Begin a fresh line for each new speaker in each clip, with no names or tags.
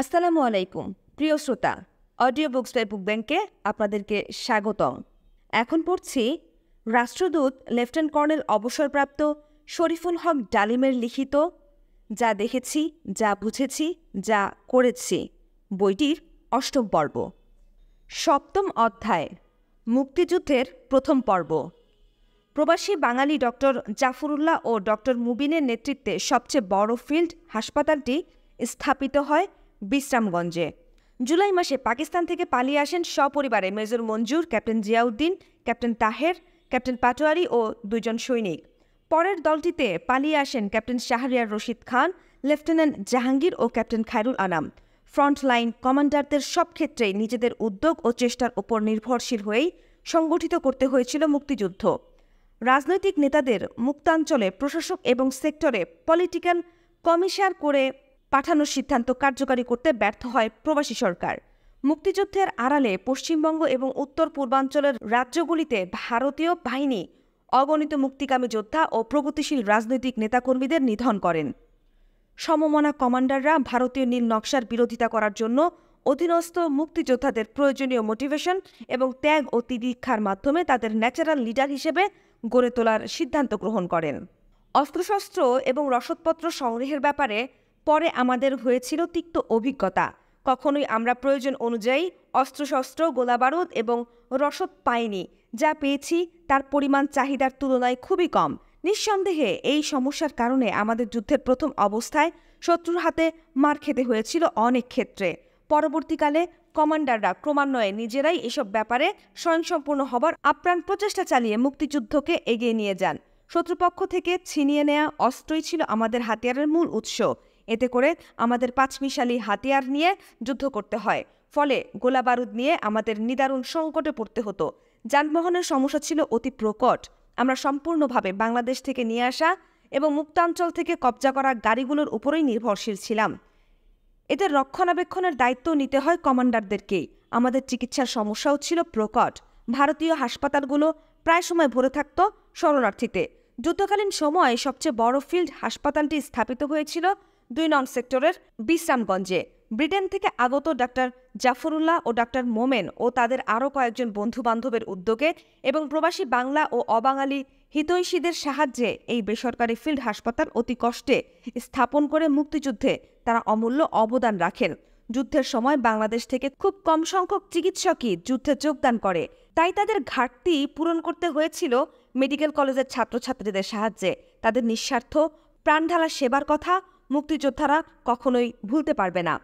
আসসালামু আলাইকুম প্রিয় শ্রোতা অডিও বুকস বাই বুক ব্যাংকে আপনাদেরকে স্বাগতম এখন পড়ছি রাষ্ট্রদূত লেফটেন্যান্ট কর্নেল অবসরপ্রাপ্ত শরীফুল হক ডালিমের লিখিত যা দেখেছি যা বুঝেছি যা করেছি বইটির অষ্টম পর্ব সপ্তম অধ্যায় মুক্তিযুদ্ধের প্রথম পর্ব প্রবাসী বাঙালি ডক্টর জাফরুল্লাহ ও ডক্টর মুবিনের নেতৃত্বে সবচেয়ে বড় ফিল্ড হাসপাতালটি স্থাপিত হয় বিশ্রামগঞ্জে জুলাই মাসে পাকিস্তান থেকে পালিয়ে আসেন সপরিবারে major Manzur captain Ziauddin captain Taher captain Patwari ও দুজন সৈনিক পরের দলটিতে পালিয়ে আসেন ক্যাপ্টেন শাহরিয়ার রশিদ খান লেফটেন্যান্ট জাহাঙ্গীর ও ক্যাপ্টেন খায়রুল আনাম ফ্রন্টলাইন কমান্ডারদের সব ক্ষেত্রেই নিজেদের উদ্যোগ ও চেষ্টার ওপর নির্ভরশীল হয়েই সংগঠিত করতে হয়েছিল মুক্তিযুদ্ধ রাজনৈতিক নেতাদের মুক্তাঞ্চলে প্রশাসক এবং সেক্টরে পলিটিক্যাল কমিশার করে পাঠানোর সিদ্ধান্ত কার্যকারী করতে ব্যর্থ হয় প্রবাসী সরকার মুক্তিযুদ্ধের আড়ালে পশ্চিমবঙ্গ এবং উত্তর পূর্বাঞ্চলের রাজ্যগুলিতে ভারতীয় বাহিনী অগণিত মুক্তিকামী যোদ্ধা ও প্রগতিশীল রাজনৈতিক নেতাকর্মীদের নিধন করেন সমমনা কমান্ডাররা ভারতীয় নীল নকশার বিরোধিতা করার জন্য অধীনস্থ মুক্তিযোদ্ধাদের প্রয়োজনীয় মোটিভেশন এবং ত্যাগ ও তিদীক্ষার মাধ্যমে তাদের ন্যাচারাল লিডার হিসেবে গড়ে তোলার সিদ্ধান্ত গ্রহণ করেন অস্ত্রশস্ত্র এবং রসদপত্র সংগ্রহের ব্যাপারে পরে আমাদের হয়েছিল তিক্ত অভিজ্ঞতা কখনোই আমরা প্রয়োজন অনুযায়ী অস্ত্রশস্ত্র গোলাবারুদ এবং রসদ পাইনি যা পেয়েছি তার পরিমাণ চাহিদার তুলনায় খুবই কম নিঃসন্দেহে এই সমস্যার কারণে আমাদের যুদ্ধের প্রথম অবস্থায় শত্রুর হাতে মার খেতে হয়েছিল অনেক ক্ষেত্রে পরবর্তীকালে কমান্ডাররা ক্রমান্বয়ে নিজেরাই এসব ব্যাপারে স্বয়ংসম্পূর্ণ হবার আপ্রাণ প্রচেষ্টা চালিয়ে মুক্তিযুদ্ধকে এগিয়ে নিয়ে যান শত্রুপক্ষ থেকে ছিনিয়ে নেয়া অস্ত্রই ছিল আমাদের হাতিয়ারের মূল উৎস এতে করে আমাদের পাঁচমিশালি হাতিয়ার নিয়ে যুদ্ধ করতে হয় ফলে গোলা বারুদ নিয়ে আমাদের নিদারুণ সংকটে পড়তে হতো যানবাহনের সমস্যা ছিল অতি প্রকট আমরা সম্পূর্ণভাবে বাংলাদেশ থেকে নিয়ে আসা এবং মুক্তাঞ্চল থেকে কবজা করা গাড়িগুলোর উপরেই নির্ভরশীল ছিলাম এদের রক্ষণাবেক্ষণের দায়িত্ব নিতে হয় কমান্ডারদেরকেই আমাদের চিকিৎসার সমস্যাও ছিল প্রকট ভারতীয় হাসপাতালগুলো প্রায় সময় ভরে থাকত শরণার্থীতে যুদ্ধকালীন সময়ে সবচেয়ে বড় ফিল্ড হাসপাতালটি স্থাপিত হয়েছিল দুই নং সেক্টরের বিশ্রামগঞ্জে ব্রিটেন থেকে আগত ডাক্তার জাফরুল্লাহ ও ডাক্তার মোমেন ও তাদের আরও কয়েকজন বন্ধু বান্ধবের উদ্যোগে এবং প্রবাসী বাংলা ও অবাঙালি হিতৈষীদের সাহায্যে এই বেসরকারি ফিল্ড হাসপাতাল অতি কষ্টে স্থাপন করে মুক্তিযুদ্ধে তারা অমূল্য অবদান রাখেন যুদ্ধের সময় বাংলাদেশ থেকে খুব কম সংখ্যক চিকিৎসকই যুদ্ধে যোগদান করে তাই তাদের ঘাটতি পূরণ করতে হয়েছিল মেডিকেল কলেজের ছাত্রছাত্রীদের সাহায্যে তাদের নিঃস্বার্থ প্রাণঢালা সেবার কথা মুক্তিযোদ্ধারা কখনোই ভুলতে পারবে না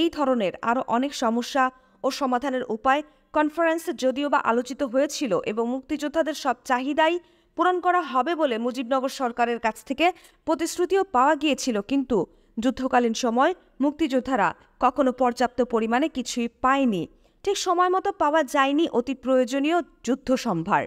এই ধরনের আরও অনেক সমস্যা ও সমাধানের উপায় কনফারেন্সে যদিও বা আলোচিত হয়েছিল এবং মুক্তিযোদ্ধাদের সব চাহিদাই পূরণ করা হবে বলে মুজিবনগর সরকারের কাছ থেকে প্রতিশ্রুতিও পাওয়া গিয়েছিল কিন্তু যুদ্ধকালীন সময় মুক্তিযোদ্ধারা কখনো পর্যাপ্ত পরিমাণে কিছুই পায়নি ঠিক সময় মতো পাওয়া যায়নি অতি প্রয়োজনীয় যুদ্ধ সম্ভার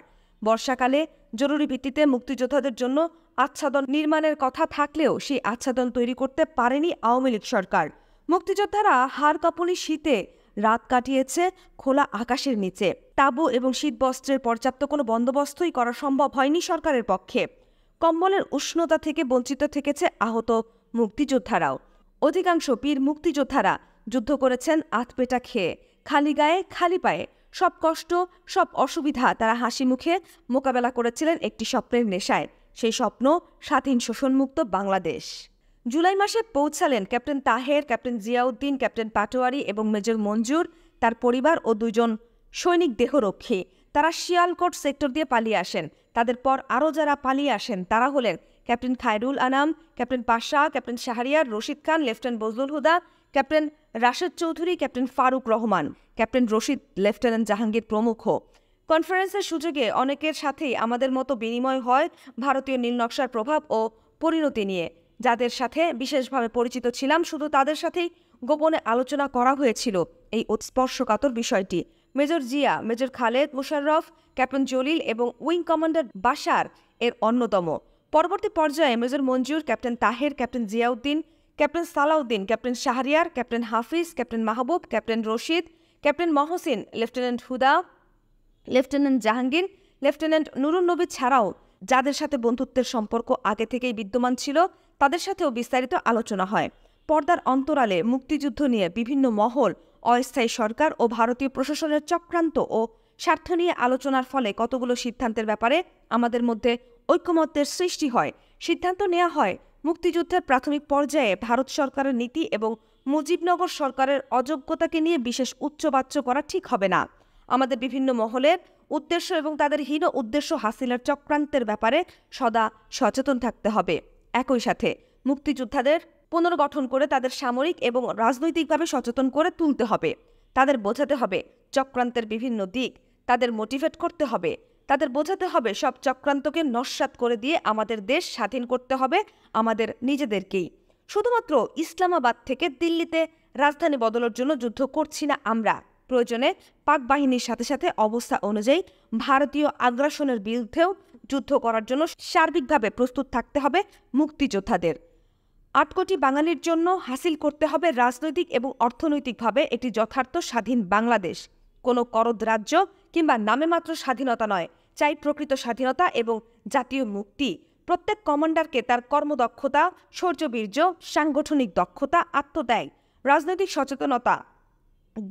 বর্ষাকালে জরুরি ভিত্তিতে মুক্তিযোদ্ধাদের জন্য আচ্ছাদন নির্মাণের কথা থাকলেও সেই আচ্ছাদন তৈরি করতে পারেনি আওয়ামী লীগ সরকার মুক্তিযোদ্ধারা হার কাঁপুনি শীতে রাত কাটিয়েছে খোলা আকাশের নিচে তাবু এবং শীতবস্ত্রের পর্যাপ্ত কোনো বন্দোবস্তই করা সম্ভব হয়নি সরকারের পক্ষে কম্বলের উষ্ণতা থেকে বঞ্চিত থেকেছে আহত মুক্তিযোদ্ধারাও অধিকাংশ পীর মুক্তিযোদ্ধারা যুদ্ধ করেছেন আতপেটা খেয়ে খালি গায়ে খালি পায়ে সব কষ্ট সব অসুবিধা তারা হাসি মুখে মোকাবেলা করেছিলেন একটি স্বপ্নের নেশায় সেই স্বপ্ন স্বাধীন শোষণমুক্ত বাংলাদেশ জুলাই মাসে পৌঁছালেন captain Taher captain Ziauddin captain Patwari এবং মেজর মঞ্জুর তার পরিবার ও দুজন সৈনিক দেহরক্ষী তারা শিয়ালকোট সেক্টর দিয়ে পালিয়ে আসেন তাদের পর আরও যারা পালিয়ে আসেন তারা হলেন captain Khairul Anam captain Pasha captain Shahriar Rashid Khan lieutenant Bazlul Huda captain Rashed Chowdhury captain Faruk Rahman captain Rashid lieutenant Jahangir প্রমুখ কনফারেন্সের সুযোগে অনেকের সাথেই আমাদের মতো বিনিময় হয় ভারতীয় নীলনকশার প্রভাব ও পরিণতি নিয়ে যাদের সাথে বিশেষভাবে পরিচিত ছিলাম শুধু তাদের সাথেই গোপনে আলোচনা করা হয়েছিল এই উৎস্পর্শকাতর বিষয়টি major Zia major Khaled Musharraf captain Jalil এবং উইং কমান্ডার বাশার এর অন্যতম পরবর্তী পর্যায়ে major Manzur captain Taher captain Ziauddin captain Salauddin captain Shahriar captain Hafiz captain Mahbub captain Rashid captain Mohsin lieutenant Huda lieutenant Jahangir lieutenant Nurul Nabi ছাড়াও যাদের সাথে বন্ধুত্বের সম্পর্ক আগে থেকেই বিদ্যমান ছিল তাদের সাথেও বিস্তারিত আলোচনা হয় পর্দার অন্তরালে মুক্তিযুদ্ধ নিয়ে বিভিন্ন মহল অস্থায়ী সরকার ও ভারতীয় প্রশাসনের চক্রান্ত ও স্বার্থ নিয়ে আলোচনার ফলে কতগুলো সিদ্ধান্তের ব্যাপারে আমাদের মধ্যে ঐক্যমত্যের সৃষ্টি হয় সিদ্ধান্ত নেওয়া হয় মুক্তিযুদ্ধের প্রাথমিক পর্যায়ে ভারত সরকারের নীতি এবং মুজিবনগর সরকারের অযোগ্যতাকে নিয়ে বিশেষ উচ্চবাচ্য করা ঠিক হবে না আমাদের বিভিন্ন মহলের উদ্দেশ্য এবং তাদের হীন উদ্দেশ্য হাসিলের চক্রান্তের ব্যাপারে সদা সচেতন থাকতে হবে একই সাথে মুক্তিযোদ্ধাদের পুনর্গঠন করে তাদের সামরিক এবং রাজনৈতিকভাবে সচেতন করে তুলতে হবে তাদের বোঝাতে হবে চক্রান্তের বিভিন্ন দিক তাদের মোটিভেট করতে হবে তাদের বোঝাতে হবে সব চক্রান্তকে নস্বাত করে দিয়ে আমাদের দেশ স্বাধীন করতে হবে আমাদের নিজেদেরকেই শুধুমাত্র ইসলামাবাদ থেকে দিল্লিতে রাজধানী বদলের জন্য যুদ্ধ করছি না আমরা প্রয়োজনে পাক বাহিনীর সাথে সাথে অবস্থা অনুযায়ী ভারতীয় আগ্রাসনের বিরুদ্ধেও যুদ্ধ করার জন্য সার্বিকভাবে প্রস্তুত থাকতে হবে মুক্তিযোদ্ধাদের আট কোটি বাঙালির জন্য হাসিল করতে হবে রাজনৈতিক এবং অর্থনৈতিকভাবে একটি যথার্থ স্বাধীন বাংলাদেশ কোনো করদ রাজ্য কিংবা নামেমাত্র স্বাধীনতা নয় চাই প্রকৃত স্বাধীনতা এবং জাতীয় মুক্তি প্রত্যেক কমান্ডারকে তার কর্মদক্ষতা শৌর্যবীর্য সাংগঠনিক দক্ষতা আত্মদায় রাজনৈতিক সচেতনতা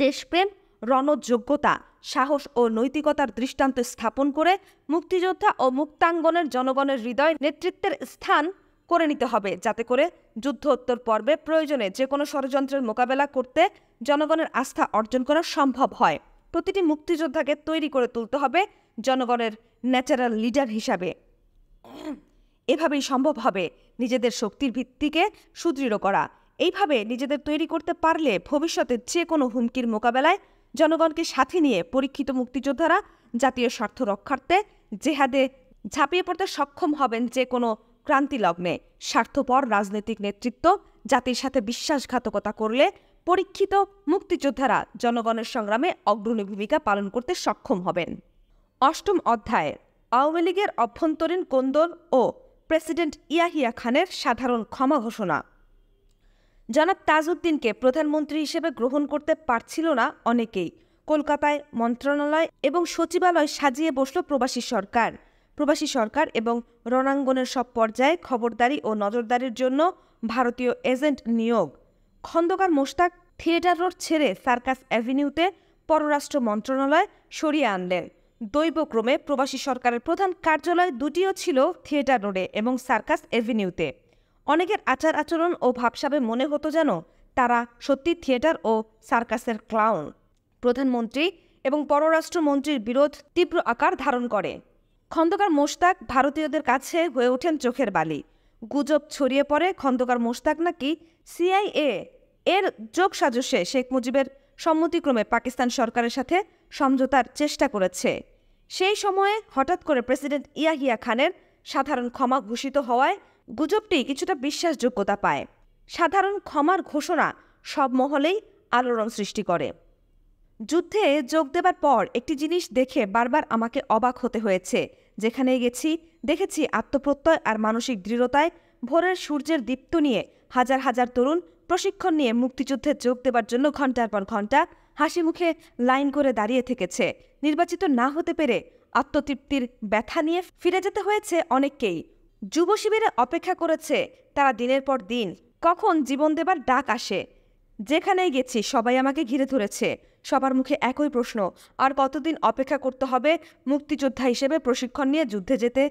দেশপ্রেম রণযোগ্যতা সাহস ও নৈতিকতার দৃষ্টান্ত স্থাপন করে মুক্তিযোদ্ধা ও মুক্তাঙ্গনের জনগণের হৃদয় নেতৃত্বের স্থান করে নিতে হবে যাতে করে যুদ্ধোত্তর পর্বে প্রয়োজনে যে কোনো ষড়যন্ত্রের মোকাবেলা করতে জনগণের আস্থা অর্জন করা সম্ভব হয় প্রতিটি মুক্তিযোদ্ধাকে তৈরি করে তুলতে হবে জনগণের ন্যাচারাল লিডার হিসাবে এভাবেই সম্ভব হবে নিজেদের শক্তির ভিত্তিকে সুদৃঢ় করা এইভাবে নিজেদের তৈরি করতে পারলে ভবিষ্যতে যে কোনো হুমকির মোকাবেলায় জনগণকে সাথে নিয়ে পরীক্ষিত মুক্তিযোদ্ধারা জাতীয় স্বার্থ রক্ষার্থে জেহাদে ঝাঁপিয়ে পড়তে সক্ষম হবেন যে কোনো ক্রান্তিলগ্নে স্বার্থপর রাজনৈতিক নেতৃত্ব জাতির সাথে বিশ্বাসঘাতকতা করলে পরীক্ষিত মুক্তিযোদ্ধারা জনগণের সংগ্রামে অগ্রণী ভূমিকা পালন করতে সক্ষম হবেন অষ্টম অধ্যায়ে আওয়ামী লীগের অভ্যন্তরীণ কোন্দল ও প্রেসিডেন্ট ইয়াহিয়া খানের সাধারণ ক্ষমা ঘোষণা জনাব তাজউদ্দিনকে প্রধানমন্ত্রী হিসেবে গ্রহণ করতে পারছিল না অনেকেই কলকাতায় মন্ত্রণালয় এবং সচিবালয় সাজিয়ে বসল প্রবাসী সরকার প্রবাসী সরকার এবং রণাঙ্গনের সব পর্যায়ে খবরদারি ও নজরদারির জন্য ভারতীয় এজেন্ট নিয়োগ খন্দকার মোশতাক থিয়েটার রোড ছেড়ে সার্কাস অ্যাভিনিউতে পররাষ্ট্র মন্ত্রণালয় সরিয়ে আনলেন দৈবক্রমে প্রবাসী সরকারের প্রধান কার্যালয় দুটিও ছিল থিয়েটার রোডে এবং সার্কাস অ্যাভিনিউতে অনেকের আচার আচরণ ও ভাবসাবে মনে হতো যেন তারা সত্যি থিয়েটার ও সার্কাসের ক্লাউন প্রধানমন্ত্রী এবং পররাষ্ট্রমন্ত্রীর বিরোধ তীব্র আকার ধারণ করে খন্দকার মোশতাক ভারতীয়দের কাছে হয়ে ওঠেন চোখের বালি গুজব ছড়িয়ে পড়ে খন্দকার মোশতাক নাকি সিআইএ এর যোগ সাজসে শেখ মুজিবের সম্মতিক্রমে পাকিস্তান সরকারের সাথে সমঝোতার চেষ্টা করেছে সেই সময়ে হঠাৎ করে প্রেসিডেন্ট ইয়াহিয়া খানের সাধারণ ক্ষমা ঘোষিত হওয়ায় গুজবটি কিছুটা বিশ্বাসযোগ্যতা পায় সাধারণ ক্ষমার ঘোষণা সব মহলেই আলোড়ন সৃষ্টি করে যুদ্ধে যোগ দেবার পর একটি জিনিস দেখে বারবার আমাকে অবাক হতে হয়েছে যেখানে গেছি দেখেছি আত্মপ্রত্যয় আর মানসিক দৃঢ়তায় ভোরের সূর্যের দীপ্ত নিয়ে হাজার হাজার তরুণ প্রশিক্ষণ নিয়ে মুক্তিযুদ্ধে যোগ দেবার জন্য ঘন্টার পর ঘণ্টা হাসি মুখে লাইন করে দাঁড়িয়ে থেকেছে নির্বাচিত না হতে পেরে আত্মতৃপ্তির ব্যথা নিয়ে ফিরে যেতে হয়েছে অনেককেই যুব শিবিরে অপেক্ষা করেছে তারা দিনের পর দিন কখন জীবন দেবার ডাক আসে যেখানেই গেছি সবাই আমাকে ঘিরে ধরেছে সবার মুখে একই প্রশ্ন আর কতদিন অপেক্ষা করতে হবে মুক্তিযোদ্ধা হিসেবে প্রশিক্ষণ নিয়ে যুদ্ধে যেতে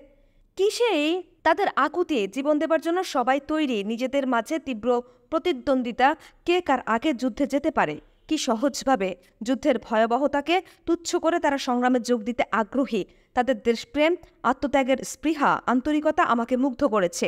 কিসেই তাদের আকুতি জীবন দেবার জন্য সবাই তৈরি নিজেদের মাঝে তীব্র প্রতিদ্বন্দ্বিতা কে কার আগে যুদ্ধে যেতে পারে কি সহজভাবে যুদ্ধের ভয়াবহতাকে তুচ্ছ করে তারা সংগ্রামে যোগ দিতে আগ্রহী তাদের দেশপ্রেম আত্মত্যাগের স্পৃহা আন্তরিকতা আমাকে মুগ্ধ করেছে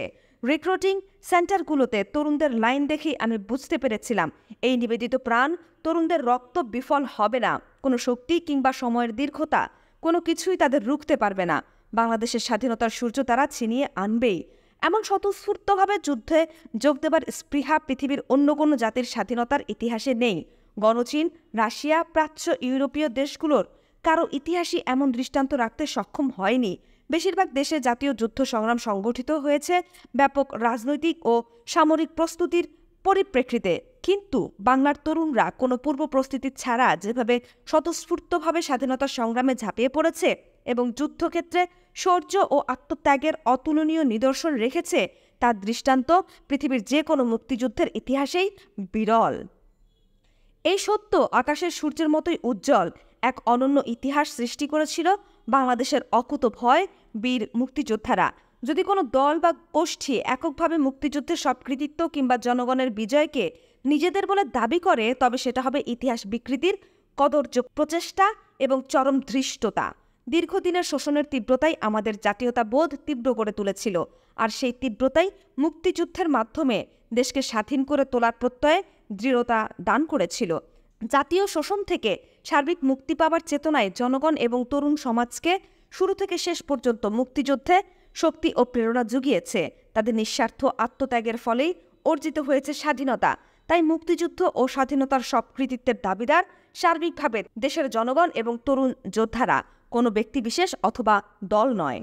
রিক্রুটিং সেন্টারগুলোতে তরুণদের লাইন দেখে আমি বুঝতে পেরেছিলাম এই নিবেদিত প্রাণ তরুণদের রক্ত বিফল হবে না কোনো শক্তি কিংবা সময়ের দীর্ঘতা কোনো কিছুই তাদের রুখতে পারবে না বাংলাদেশের স্বাধীনতার সূর্য তারা ছিনিয়ে আনবেই এমন স্বতঃস্ফূর্তভাবে যুদ্ধে যোগ দেবার স্পৃহা পৃথিবীর অন্য কোনো জাতির স্বাধীনতার ইতিহাসে নেই গণচীন রাশিয়া প্রাচ্য ইউরোপীয় দেশগুলোর কারো ইতিহাসই এমন দৃষ্টান্ত রাখতে সক্ষম হয়নি বেশিরভাগ দেশে জাতীয় যুদ্ধ সংগ্রাম সংগঠিত হয়েছে ব্যাপক রাজনৈতিক ও সামরিক প্রস্তুতির পরিপ্রেক্ষিতে কিন্তু বাংলার তরুণরা কোনো পূর্ব প্রস্তুতি ছাড়া যেভাবে স্বতঃস্ফূর্তভাবে স্বাধীনতা সংগ্রামে ঝাঁপিয়ে পড়েছে এবং যুদ্ধক্ষেত্রে শৌর্য ও আত্মত্যাগের অতুলনীয় নিদর্শন রেখেছে তার দৃষ্টান্ত পৃথিবীর যে কোনো মুক্তিযুদ্ধের ইতিহাসেই বিরল এই সত্য আকাশের সূর্যের মতোই উজ্জ্বল এক অনন্য ইতিহাস সৃষ্টি করেছিল বাংলাদেশের অকুত ভয় বীর মুক্তিযোদ্ধারা যদি কোনো দল বা গোষ্ঠী এককভাবে মুক্তিযুদ্ধের সব কৃতিত্ব কিংবা জনগণের বিজয়কে নিজেদের বলে দাবি করে তবে সেটা হবে ইতিহাস বিকৃতির কদর্য প্রচেষ্টা এবং চরম ধৃষ্টতা দীর্ঘদিনের শোষণের তীব্রতাই আমাদের জাতীয়তা বোধ তীব্র করে তুলেছিল আর সেই তীব্রতাই মুক্তিযুদ্ধের মাধ্যমে দেশকে স্বাধীন করে তোলার প্রত্যয়ে দৃঢ়তা দান করেছিল জাতীয় শোষণ থেকে সার্বিক মুক্তি পাওয়ার চেতনায় জনগণ এবং তরুণ সমাজকে শুরু থেকে শেষ পর্যন্ত মুক্তিযুদ্ধে শক্তি ও প্রেরণা জুগিয়েছে তাদের নিঃস্বার্থ আত্মত্যাগের ফলেই অর্জিত হয়েছে স্বাধীনতা তাই মুক্তিযুদ্ধ ও স্বাধীনতার সব কৃতিত্বের দাবিদার সার্বিকভাবে দেশের জনগণ এবং তরুণ যোদ্ধারা কোনো ব্যক্তি বিশেষ অথবা দল নয়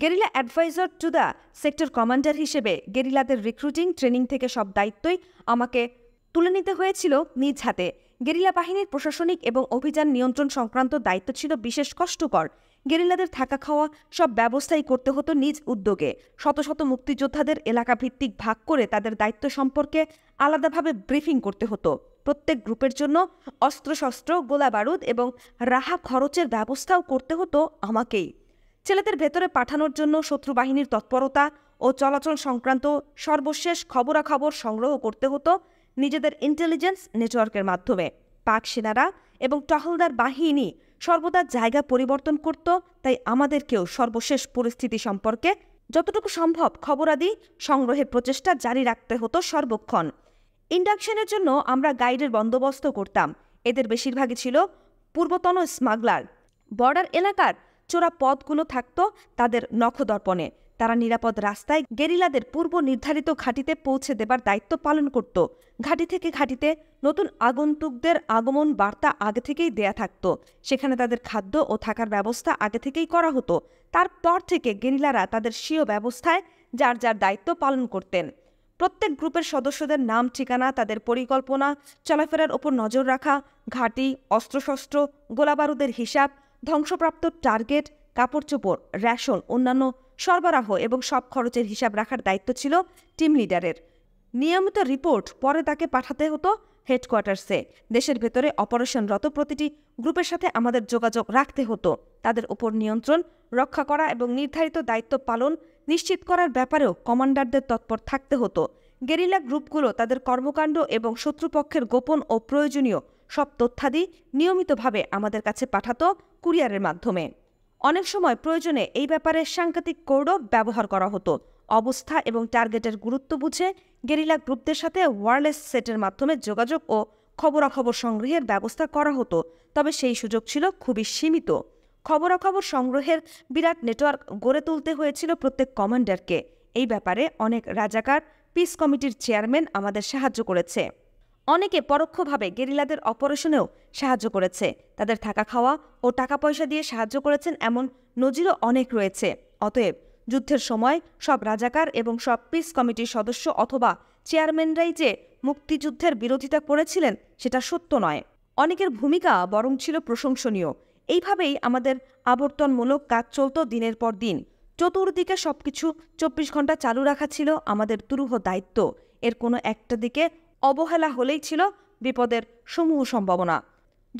guerrilla adviser to the sector commander হিসেবে গেরিলাদের রিক্রুটিং ট্রেনিং থেকে সব দায়িত্বই আমাকে তুলে নিতে হয়েছিল নিজ হাতে গেরিলা বাহিনীর প্রশাসনিক এবং অভিযান নিয়ন্ত্রণ সংক্রান্ত দায়িত্ব ছিল বিশেষ কষ্টকর গেরিলাদের থাকা খাওয়া সব ব্যবস্থাই করতে হতো নিজ উদ্যোগে শত শত মুক্তিযোদ্ধাদের এলাকা ভিত্তিক ভাগ করে তাদের দায়িত্ব সম্পর্কে আলাদাভাবে ব্রিফিং করতে হতো প্রত্যেক গ্রুপের জন্য অস্ত্রশস্ত্র গোলা বারুদ এবং রাহা খরচের ব্যবস্থাও করতে হতো আমাকেই ছেলেদের ভেতরে পাঠানোর জন্য শত্রু বাহিনীর তৎপরতা ও চলাচল সংক্রান্ত সর্বশেষ খবরাখবর সংগ্রহ করতে হতো নিজেদের ইন্টেলিজেন্স নেটওয়ার্কের মাধ্যমে পাক সেনারা এবং টহলদার বাহিনী সর্বদা জায়গা পরিবর্তন করত তাই আমাদেরকেও সর্বশেষ পরিস্থিতি সম্পর্কে যতটুকু সম্ভব খবরাদি সংগ্রহের প্রচেষ্টা জারি রাখতে হতো সর্বক্ষণ ইন্ডাকশনের জন্য আমরা গাইডের বন্দোবস্ত করতাম এদের বেশিরভাগই ছিল পূর্বতন স্মাগলার বর্ডার এলাকার চোরা পথগুলো থাকত তাদের নখদর্পণে তারা নিরাপদ রাস্তায় গেরিলাদের পূর্ব নির্ধারিত ঘাঁটিতে পৌঁছে দেবার দায়িত্ব পালন করত ঘাঁটি থেকে ঘাঁটিতে নতুন আগন্তুকদের আগমন বার্তা আগে থেকেই দেয়া থাকত সেখানে তাদের খাদ্য ও থাকার ব্যবস্থা আগে থেকেই করা হতো তারপর থেকে গেরিলারা তাদের স্বীয় ব্যবস্থায় যার যার দায়িত্ব পালন করতেন প্রত্যেক গ্রুপের সদস্যদের নাম ঠিকানা তাদের পরিকল্পনা চলাফেরার ওপর নজর রাখা ঘাঁটি অস্ত্রশস্ত্র গোলাবারুদের হিসাব ধ্বংসপ্রাপ্ত টার্গেট কাপড় চোপড় রেশন অন্যান্য সরবরাহ এবং সব খরচের হিসাব রাখার দায়িত্ব ছিল টিম লিডারের নিয়মিত রিপোর্ট পরে তাকে পাঠাতে হতো হেডকোয়ার্টার্সে দেশের ভেতরে অপারেশনরত প্রতিটি গ্রুপের সাথে আমাদের যোগাযোগ রাখতে হতো তাদের ওপর নিয়ন্ত্রণ রক্ষা করা এবং নির্ধারিত দায়িত্ব পালন নিশ্চিত করার ব্যাপারেও কমান্ডারদের তৎপর থাকতে হতো গেরিলা গ্রুপগুলো তাদের কর্মকাণ্ড এবং শত্রুপক্ষের গোপন ও প্রয়োজনীয় সব তথ্যাদি নিয়মিতভাবে আমাদের কাছে পাঠাত কুরিয়ারের মাধ্যমে অনেক সময় প্রয়োজনে এই ব্যাপারে সাংঘাতিক কোডও ব্যবহার করা হতো অবস্থা এবং টার্গেটের গুরুত্ব বুঝে গেরিলা গ্রুপদের সাথে ওয়ারলেস সেটের মাধ্যমে যোগাযোগ ও খবরাখবর সংগ্রহের ব্যবস্থা করা হতো তবে সেই সুযোগ ছিল খুবই সীমিত খবরাখবর সংগ্রহের বিরাট নেটওয়ার্ক গড়ে তুলতে হয়েছিল প্রত্যেক কমান্ডারকে এই ব্যাপারে অনেক রাজাকার পিস কমিটির চেয়ারম্যান আমাদের সাহায্য করেছে অনেকে পরোক্ষভাবে গেরিলাদের অপারেশনেও সাহায্য করেছে তাদের থাকা খাওয়া ও টাকা পয়সা দিয়ে সাহায্য করেছেন এমন নজিরও অনেক রয়েছে অতএব যুদ্ধের সময় সব রাজাকার এবং সব পিস কমিটির সদস্য অথবা চেয়ারম্যানরাই যে মুক্তিযুদ্ধের বিরোধিতা করেছিলেন সেটা সত্য নয় অনেকের ভূমিকা বরং ছিল প্রশংসনীয় এইভাবেই আমাদের আবর্তনমূলক কাজ চলত দিনের পর দিন চতুর্দিকে সব কিছু চব্বিশ ঘন্টা চালু রাখা ছিল আমাদের দুরূহ দায়িত্ব এর কোনো একটা দিকে অবহেলা হলেই ছিল বিপদের সমূহ সম্ভাবনা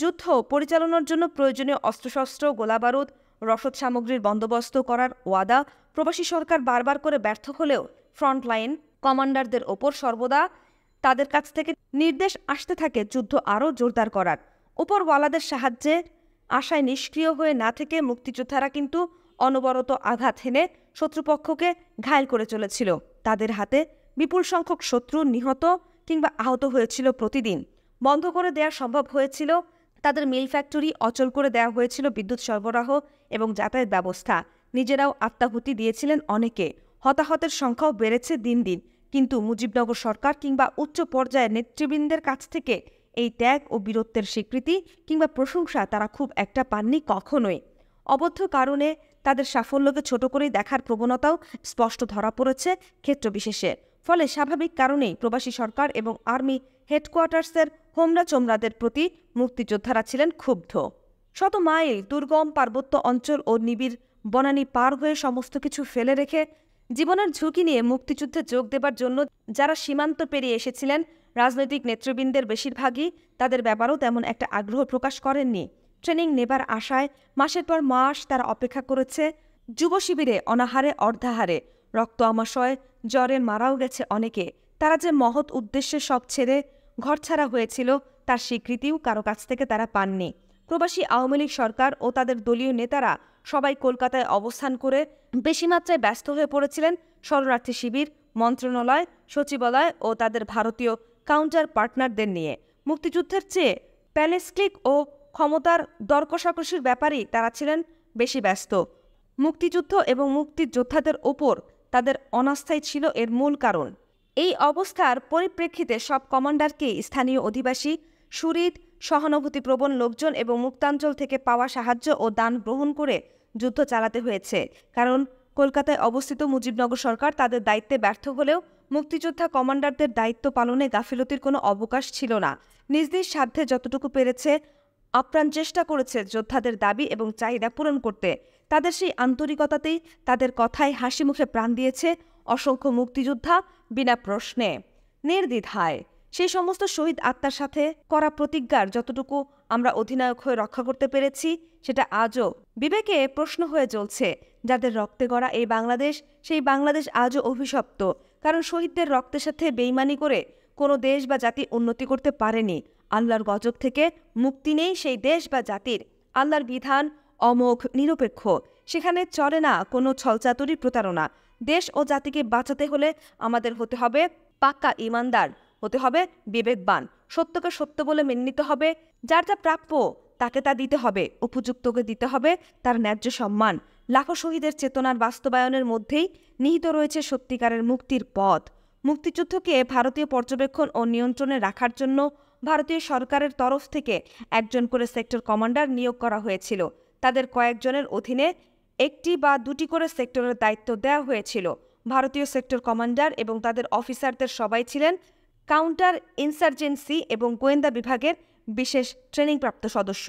যুদ্ধ পরিচালনার জন্য প্রয়োজনীয় অস্ত্রশস্ত্র গোলাবারুদ রসদ সামগ্রীর বন্দোবস্ত করার ওয়াদা প্রবাসী সরকার বারবার করে ব্যর্থ হলেও ফ্রন্টলাইন কমান্ডারদের ওপর সর্বদা তাদের কাছ থেকে নির্দেশ আসতে থাকে যুদ্ধ আরও জোরদার করার ওপরওয়ালাদের সাহায্যে আশায় নিষ্ক্রিয় হয়ে না থেকে মুক্তিযোদ্ধারা কিন্তু অনবরত আঘাত হেনে শত্রুপক্ষকে ঘায়ল করে চলেছিল তাদের হাতে বিপুল সংখ্যক শত্রু নিহত কিংবা আহত হয়েছিল প্রতিদিন বন্ধ করে দেয়া সম্ভব হয়েছিল তাদের মিল ফ্যাক্টরি অচল করে দেওয়া হয়েছিল বিদ্যুৎ সরবরাহ এবং যাতায়াত ব্যবস্থা নিজেরাও আত্মাহুতি দিয়েছিলেন অনেকে হতাহতের সংখ্যাও বেড়েছে দিন দিন কিন্তু মুজিবনগর সরকার কিংবা উচ্চ পর্যায়ের নেতৃবৃন্দের কাছ থেকে এই ত্যাগ ও বীরত্বের স্বীকৃতি কিংবা প্রশংসা তারা খুব একটা পাননি কখনোই অবদ্ধ কারণে তাদের সাফল্যকে ছোট করে দেখার প্রবণতাও স্পষ্ট ধরা পড়েছে ক্ষেত্রবিশেষে ফলে স্বাভাবিক কারণেই প্রবাসী সরকার এবং আর্মি হেডকোয়ার্টার্সের হোমরা চোমরাদের প্রতি মুক্তিযোদ্ধারা ছিলেন ক্ষুব্ধ শত মাইল দুর্গম পার্বত্য অঞ্চল ও নিবিড় বনানী পার হয়ে সমস্ত কিছু ফেলে রেখে জীবনের ঝুঁকি নিয়ে মুক্তিযুদ্ধে যোগ দেবার জন্য যারা সীমান্ত পেরিয়ে এসেছিলেন রাজনৈতিক নেতৃবৃন্দের বেশিরভাগই তাদের ব্যাপারেও তেমন একটা আগ্রহ প্রকাশ করেননি ট্রেনিং নেবার আশায় মাসের পর মাস তারা অপেক্ষা করেছে যুব শিবিরে অনাহারে অর্ধাহারে রক্ত আমাশয় জ্বরে মারাও গেছে অনেকে তারা যে মহৎ উদ্দেশ্যে সব ছেড়ে ঘরছাড়া হয়েছিল তার স্বীকৃতিও কারো কাছ থেকে তারা পাননি প্রবাসী আওয়ামী লীগ সরকার ও তাদের দলীয় নেতারা সবাই কলকাতায় অবস্থান করে বেশি মাত্রায় ব্যস্ত হয়ে পড়েছিলেন শরণার্থী শিবির মন্ত্রণালয় সচিবালয় ও তাদের ভারতীয় কাউন্টার পার্টনারদের নিয়ে মুক্তিযুদ্ধের চেয়ে প্যালেস ক্লিক ও ক্ষমতার দরকষাকষির ব্যাপারেই তারা ছিলেন বেশি ব্যস্ত মুক্তিযুদ্ধ এবং মুক্তির যোদ্ধাদের ওপর তাদের অনাস্থাই ছিল এর মূল কারণ এই অবস্থার পরিপ্রেক্ষিতে সব কমান্ডারকে স্থানীয় অধিবাসী সুরিদ সহানুভূতিপ্রবণ লোকজন এবং মুক্তাঞ্চল থেকে পাওয়া সাহায্য ও দান গ্রহণ করে যুদ্ধ চালাতে হয়েছে কারণ কলকাতায় অবস্থিত মুজিবনগর সরকার তাদের দায়িত্বে ব্যর্থ হলেও মুক্তিযোদ্ধা কমান্ডারদের দায়িত্ব পালনে গাফিলতির কোনো অবকাশ ছিল না নিজ নিজ সাধ্যে যতটুকু পেরেছে আপ্রাণ চেষ্টা করেছে যোদ্ধাদের দাবি এবং চাহিদা পূরণ করতে তাদের সেই আন্তরিকতাতেই তাদের কথায় হাসি মুখে প্রাণ দিয়েছে অসংখ্য মুক্তিযোদ্ধা বিনা প্রশ্নে নির্দ্বিধায় সেই সমস্ত শহীদ আত্মার সাথে করা প্রতিজ্ঞার যতটুকু আমরা অধিনায়ক হয়ে রক্ষা করতে পেরেছি সেটা আজও বিবেকে প্রশ্ন হয়ে চলছে যাদের রক্তে গড়া এই বাংলাদেশ সেই বাংলাদেশ আজও অভিশপ্ত কারণ শহীদদের রক্তের সাথে বেইমানি করে কোনো দেশ বা জাতি উন্নতি করতে পারেনি আল্লাহর গজব থেকে মুক্তি নেই সেই দেশ বা জাতির আল্লাহর বিধান অমোঘ নিরপেক্ষ সেখানে চলে না কোনো ছলচাতুরি প্রতারণা দেশ ও জাতিকে বাঁচাতে হলে আমাদের হতে হবে পাক্কা ইমানদার হতে হবে বিবেকবান সত্যকে সত্য বলে মেনে নিতে হবে যার যা প্রাপ্য তাকে তা দিতে হবে উপযুক্তকে দিতে হবে তার ন্যায্য সম্মান লাখো শহীদের চেতনার বাস্তবায়নের মধ্যেই নিহিত রয়েছে সত্যিকারের মুক্তির পথ মুক্তিযুদ্ধকে ভারতীয় পর্যবেক্ষণ ও নিয়ন্ত্রণে রাখার জন্য ভারতীয় সরকারের তরফ থেকে একজন করে সেক্টর কমান্ডার নিয়োগ করা হয়েছিল তাদের কয়েকজনের অধীনে একটি বা দুটি করে সেক্টরের দায়িত্ব দেওয়া হয়েছিল ভারতীয় সেক্টর কমান্ডার এবং তাদের অফিসারদের সবাই ছিলেন কাউন্টার ইনসার্জেন্সি এবং গোয়েন্দা বিভাগের বিশেষ ট্রেনিংপ্রাপ্ত সদস্য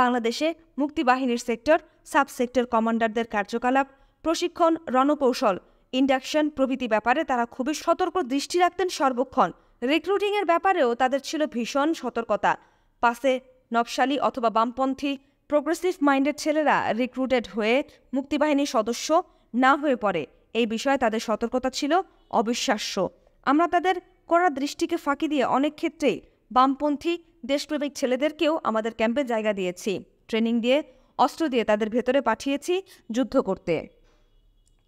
বাংলাদেশে মুক্তিবাহিনীর সেক্টর সাব সেক্টর কমান্ডারদের কার্যকলাপ প্রশিক্ষণ রণকৌশল ইন্ডাকশন প্রভৃতি ব্যাপারে তারা খুবই সতর্ক দৃষ্টি রাখতেন সর্বক্ষণ রিক্রুটিংয়ের ব্যাপারেও তাদের ছিল ভীষণ সতর্কতা পাশে নবশালী অথবা বামপন্থী প্রোগ্রেসিভ মাইন্ডের ছেলেরা রিক্রুটেড হয়ে মুক্তিবাহিনীর সদস্য না হয়ে পড়ে এই বিষয়ে তাদের সতর্কতা ছিল অবিশ্বাস্য আমরা তাদের কড়া দৃষ্টিকে ফাঁকি দিয়ে অনেক ক্ষেত্রেই বামপন্থী দেশপ্রেমিক ছেলেদেরকেও আমাদের ক্যাম্পে জায়গা দিয়েছি ট্রেনিং দিয়ে অস্ত্র দিয়ে তাদের ভেতরে পাঠিয়েছি যুদ্ধ করতে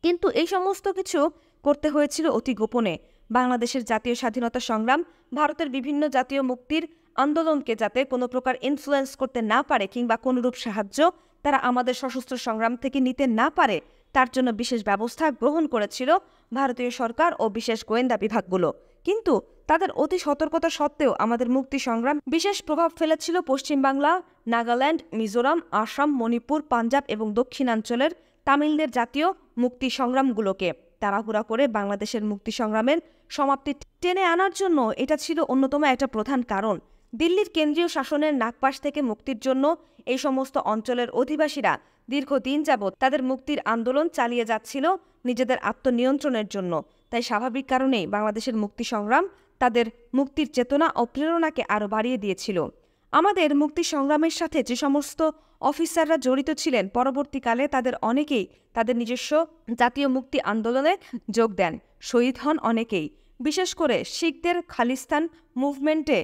কিন্তু এই সমস্ত কিছু করতে হয়েছিল অতি গোপনে বাংলাদেশের জাতীয় স্বাধীনতা সংগ্রাম ভারতের বিভিন্ন জাতীয় মুক্তির আন্দোলনকে যাতে কোনো প্রকার ইনফ্লুয়েন্স করতে না পারে কিংবা কোনরূপ সাহায্য তারা আমাদের সশস্ত্র সংগ্রাম থেকে নিতে না পারে তার জন্য বিশেষ ব্যবস্থা গ্রহণ করেছিল ভারতীয় সরকার ও বিশেষ গোয়েন্দা বিভাগগুলো কিন্তু তাদের অতি সতর্কতা সত্ত্বেও আমাদের মুক্তি সংগ্রাম বিশেষ প্রভাব ফেলেছিল পশ্চিমবাংলা নাগাল্যান্ড মিজোরাম আসাম মণিপুর পাঞ্জাব এবং দক্ষিণাঞ্চলের তামিলদের জাতীয় মুক্তি সংগ্রামগুলোকে তাড়াহুড়া করে বাংলাদেশের মুক্তি সংগ্রামের সমাপ্তি টেনে আনার জন্য এটা ছিল অন্যতম একটা প্রধান কারণ দিল্লির কেন্দ্রীয় শাসনের নাকপাশ থেকে মুক্তির জন্য এই সমস্ত অঞ্চলের অধিবাসীরা দীর্ঘদিন যাবৎ তাদের মুক্তির আন্দোলন চালিয়ে যাচ্ছিল নিজেদের আত্মনিয়ন্ত্রণের জন্য তাই স্বাভাবিক কারণেই বাংলাদেশের মুক্তি সংগ্রাম তাদের মুক্তির চেতনা ও প্রেরণাকে আরও বাড়িয়ে দিয়েছিল আমাদের মুক্তি সংগ্রামের সাথে যে সমস্ত অফিসাররা জড়িত ছিলেন পরবর্তীকালে তাদের অনেকেই তাদের নিজস্ব জাতীয় মুক্তি আন্দোলনে যোগ দেন শহীদ হন অনেকেই বিশেষ করে শিখদের খালিস্তান মুভমেন্টে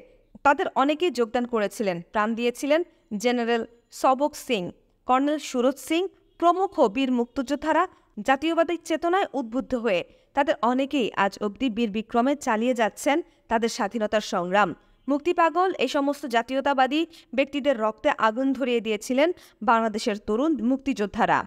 তাদের অনেকেই যোগদান করেছিলেন প্রাণ দিয়েছিলেন জেনারেল সবক সিং কর্নেল সুরজ সিং প্রমুখ বীর মুক্তিযোদ্ধারা জাতীয়বাদী চেতনায় উদ্বুদ্ধ হয়ে তাদের অনেকেই আজ অবধি বীর বিক্রমে চালিয়ে যাচ্ছেন তাদের স্বাধীনতার সংগ্রাম মুক্তিপাগল এই সমস্ত জাতীয়তাবাদী ব্যক্তিদের রক্তে আগুন ধরিয়ে দিয়েছিলেন বাংলাদেশের তরুণ মুক্তিযোদ্ধারা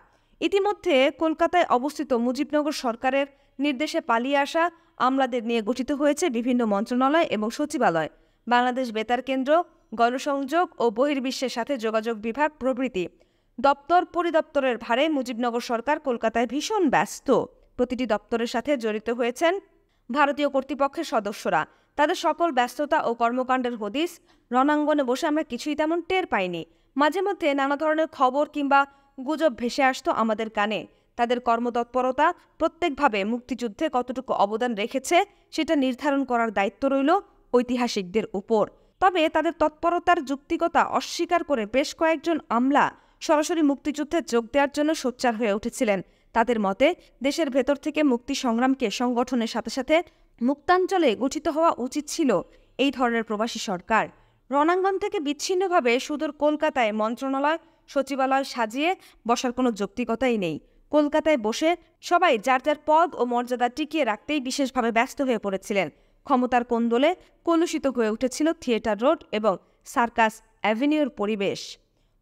ইতিমধ্যে কলকাতায় অবস্থিত মুজিবনগর সরকারের নির্দেশে পালিয়ে আসা আমলাদের নিয়ে গঠিত হয়েছে বিভিন্ন মন্ত্রণালয় এবং সচিবালয় বাংলাদেশ বেতার কেন্দ্র গণসংযোগ ও বহির্বিশ্বের সাথে যোগাযোগ বিভাগ প্রভৃতি দপ্তর পরিদপ্তরের ভারে মুজিবনগর সরকার কলকাতায় ভীষণ ব্যস্ত প্রতিটি দপ্তরের সাথে জড়িত হয়েছেন ভারতীয় কর্তৃপক্ষের সদস্যরা তাদের সকল ব্যস্ততা ও কর্মকাণ্ডের হদিস রণাঙ্গনে বসে আমরা কিছুই তেমন টের পাইনি মাঝে মধ্যে নানা ধরনের খবর কিংবা গুজব ভেসে আসতো আমাদের কানে তাদের কর্মতৎপরতা প্রত্যেকভাবে মুক্তিযুদ্ধে কতটুকু অবদান রেখেছে সেটা নির্ধারণ করার দায়িত্ব রইল ঐতিহাসিকদের উপর তবে তাদের তৎপরতার যুক্তিকতা অস্বীকার করে বেশ কয়েকজন আমলা সরাসরি মুক্তিযুদ্ধে যোগ দেওয়ার জন্য সোচ্চার হয়ে উঠেছিলেন তাদের মতে দেশের ভেতর থেকে মুক্তি সংগ্রামকে সংগঠনের সাথে সাথে মুক্তাঞ্চলে গঠিত হওয়া উচিত ছিল এই ধরনের প্রবাসী সরকার রণাঙ্গন থেকে বিচ্ছিন্নভাবে সুদূর কলকাতায় মন্ত্রণালয় সচিবালয় সাজিয়ে বসার কোনো যৌক্তিকতাই নেই কলকাতায় বসে সবাই যার যার পদ ও মর্যাদা টিকিয়ে রাখতেই বিশেষভাবে ব্যস্ত হয়ে পড়েছিলেন ক্ষমতার কোন্দলে কলুষিত হয়ে উঠেছিল থিয়েটার রোড এবং সার্কাস অ্যাভিনিউর পরিবেশ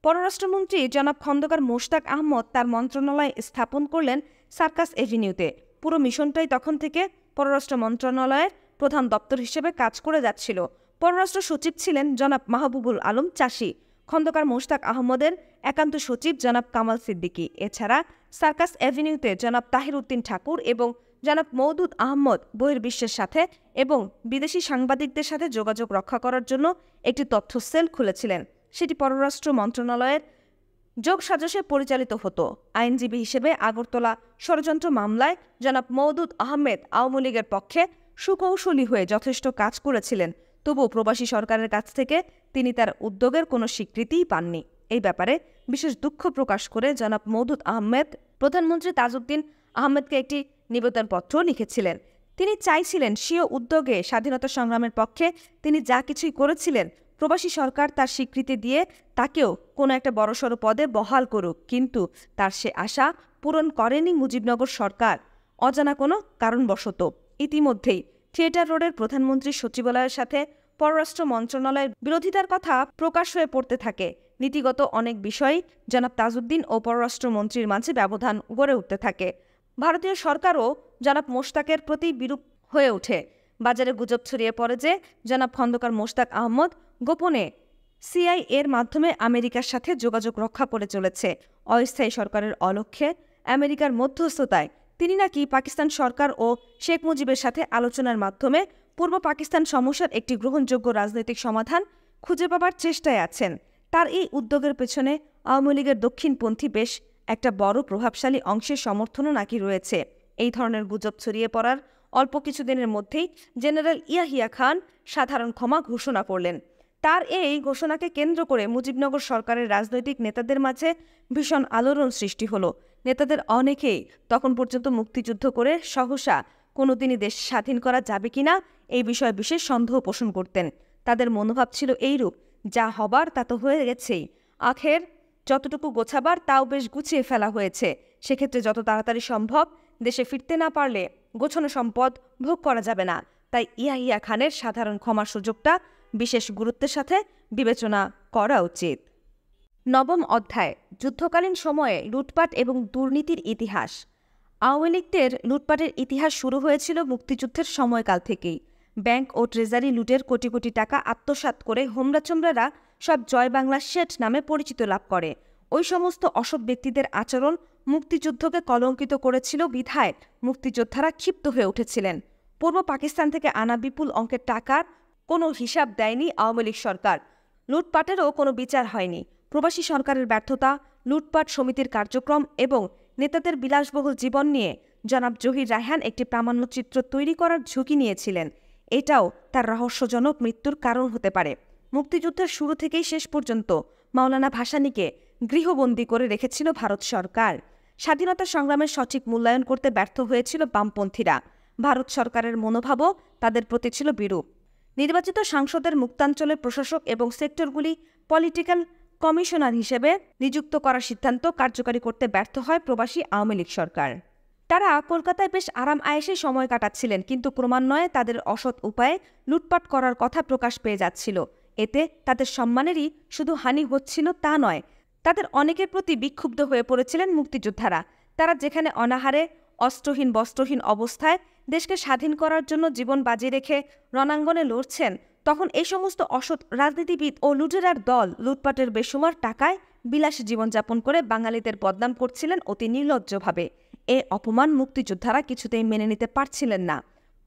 পররাষ্ট্রমন্ত্রী জনাব খন্দকার মোশতাক আহমদ তার মন্ত্রণালয় স্থাপন করলেন সার্কাস এভিনিউতে পুরো মিশনটাই তখন থেকে পররাষ্ট্র মন্ত্রণালয়ের প্রধান দপ্তর হিসেবে কাজ করে যাচ্ছিল পররাষ্ট্র সচিব ছিলেন জনাব মাহবুবুল আলম চাষি খন্দকার মোশতাক আহমদের একান্ত সচিব জনাব কামাল সিদ্দিকি এছাড়া সার্কাস অ্যাভিনিউতে জনাব তাহির উদ্দিন ঠাকুর এবং জনাব মৌদুদ আহমদ বহির্বিশ্বের সাথে এবং বিদেশি সাংবাদিকদের সাথে যোগাযোগ রক্ষা করার জন্য একটি তথ্য সেল খুলেছিলেন সেটি পররাষ্ট্র মন্ত্রণালয়ের যোগ সাজসে পরিচালিত হতো আইনজীবী হিসেবে আগরতলা ষড়যন্ত্র মামলায় জনাব মৌদুদ আহমেদ আওয়ামী লীগের পক্ষে সুকৌশলী হয়ে যথেষ্ট কাজ করেছিলেন তবুও প্রবাসী সরকারের কাছ থেকে তিনি তার উদ্যোগের কোনো স্বীকৃতিই পাননি এই ব্যাপারে বিশেষ দুঃখ প্রকাশ করে জনাব মৌদুদ আহমেদ প্রধানমন্ত্রী তাজউদ্দিন আহমেদকে একটি নিবেদনপত্র লিখেছিলেন তিনি চাইছিলেন স্বীয় উদ্যোগে স্বাধীনতা সংগ্রামের পক্ষে তিনি যা কিছুই করেছিলেন প্রবাসী সরকার তার স্বীকৃতি দিয়ে তাকেও কোনো একটা বড়সড় পদে বহাল করুক কিন্তু তার সে আশা পূরণ করেনি মুজিবনগর সরকার অজানা কোনো কারণবশত ইতিমধ্যেই থিয়েটার রোডের প্রধানমন্ত্রী সচিবালয়ের সাথে পররাষ্ট্র মন্ত্রণালয়ের বিরোধিতার কথা প্রকাশ হয়ে পড়তে থাকে নীতিগত অনেক বিষয় জনাব তাজউদ্দিন ও পররাষ্ট্রমন্ত্রীর মাঝে ব্যবধান গড়ে উঠতে থাকে ভারতীয় সরকারও জনাব মোশতাকের প্রতি বিরূপ হয়ে ওঠে বাজারে গুজব ছড়িয়ে পড়ে যে জনাব খন্দকার মোশতাক আহমদ গোপনে সিআই এর মাধ্যমে আমেরিকার সাথে যোগাযোগ রক্ষা করে চলেছে অস্থায়ী সরকারের অলক্ষ্যে আমেরিকার মধ্যস্থতায় তিনি নাকি পাকিস্তান সরকার ও শেখ মুজিবের সাথে আলোচনার মাধ্যমে পূর্ব পাকিস্তান সমস্যার একটি গ্রহণযোগ্য রাজনৈতিক সমাধান খুঁজে পাবার চেষ্টায় আছেন তার এই উদ্যোগের পেছনে আওয়ামী লীগের দক্ষিণপন্থী বেশ একটা বড় প্রভাবশালী অংশের সমর্থনও নাকি রয়েছে এই ধরনের গুজব ছড়িয়ে পড়ার অল্প কিছুদিনের মধ্যেই জেনারেল ইয়াহিয়া খান সাধারণ ক্ষমা ঘোষণা করলেন তার এই ঘোষণাকে কেন্দ্র করে মুজিবনগর সরকারের রাজনৈতিক নেতাদের মাঝে ভীষণ আলোড়ন সৃষ্টি হলো নেতাদের অনেকেই তখন পর্যন্ত মুক্তিযুদ্ধ করে সহসা কোনোদিনই দেশ স্বাধীন করা যাবে কিনা এই বিষয়ে বিশেষ সন্দেহ পোষণ করতেন তাদের মনোভাব ছিল এইরূপ যা হবার তা তো হয়ে গেছেই আখের যতটুকু গোছাবার তাও বেশ গুছিয়ে ফেলা হয়েছে সেক্ষেত্রে যত তাড়াতাড়ি সম্ভব দেশে ফিরতে না পারলে গোছানো সম্পদ ভোগ করা যাবে না তাই ইয়া খানের সাধারণ ক্ষমার সুযোগটা বিশেষ গুরুত্বের সাথে বিবেচনা করা উচিত নবম অধ্যায় যুদ্ধকালীন সময়ে লুটপাট এবং দুর্নীতির ইতিহাস আওয়ামী লীগদের লুটপাটের ইতিহাস শুরু হয়েছিল মুক্তিযুদ্ধের সময়কাল থেকেই ব্যাংক ও ট্রেজারি লুটের কোটি কোটি টাকা আত্মসাত করে হোমরাচোমরারা সব জয় বাংলা শেঠ নামে পরিচিত লাভ করে ওই সমস্ত অসব ব্যক্তিদের আচরণ মুক্তিযুদ্ধকে কলঙ্কিত করেছিল বিধায় মুক্তিযোদ্ধারা ক্ষিপ্ত হয়ে উঠেছিলেন পূর্ব পাকিস্তান থেকে আনা বিপুল অঙ্কের টাকার কোনো হিসাব দেয়নি আওয়ামী লীগ সরকার লুটপাটেরও কোনো বিচার হয়নি প্রবাসী সরকারের ব্যর্থতা লুটপাট সমিতির কার্যক্রম এবং নেতাদের বিলাসবহুল জীবন নিয়ে জনাব জহির রায়হান একটি প্রামাণ্যচিত্র তৈরি করার ঝুঁকি নিয়েছিলেন এটাও তার রহস্যজনক মৃত্যুর কারণ হতে পারে মুক্তিযুদ্ধের শুরু থেকেই শেষ পর্যন্ত মাওলানা ভাসানীকে গৃহবন্দী করে রেখেছিল ভারত সরকার স্বাধীনতা সংগ্রামের সঠিক মূল্যায়ন করতে ব্যর্থ হয়েছিল বামপন্থীরা ভারত সরকারের মনোভাবও তাদের প্রতি ছিল বিরূপ নির্বাচিত সাংসদের মুক্তাঞ্চলের প্রশাসক এবং সেক্টরগুলি পলিটিক্যাল কমিশনার হিসেবে নিযুক্ত করার সিদ্ধান্ত কার্যকারী করতে ব্যর্থ হয় প্রবাসী আওয়ামী লীগ সরকার তারা কলকাতায় বেশ আরাম আয়েসে সময় কাটাচ্ছিলেন কিন্তু ক্রমান্বয়ে তাদের অসৎ উপায়ে লুটপাট করার কথা প্রকাশ পেয়ে যাচ্ছিল এতে তাদের সম্মানেরই শুধু হানি হচ্ছিল তা নয় তাদের অনেকের প্রতি বিক্ষুব্ধ হয়ে পড়েছিলেন মুক্তিযোদ্ধারা তারা যেখানে অনাহারে অস্ত্রহীন বস্ত্রহীন অবস্থায় দেশকে স্বাধীন করার জন্য জীবন বাজি রেখে রণাঙ্গনে লড়ছেন তখন এই সমস্ত অসৎ রাজনীতিবিদ ও লুটেরার দল লুটপাটের বেসুমার টাকায় বিলাসী জীবনযাপন করে বাঙালিদের বদনাম করছিলেন অতি নির্লজ্জভাবে এ অপমান মুক্তিযোদ্ধারা কিছুতেই মেনে নিতে পারছিলেন না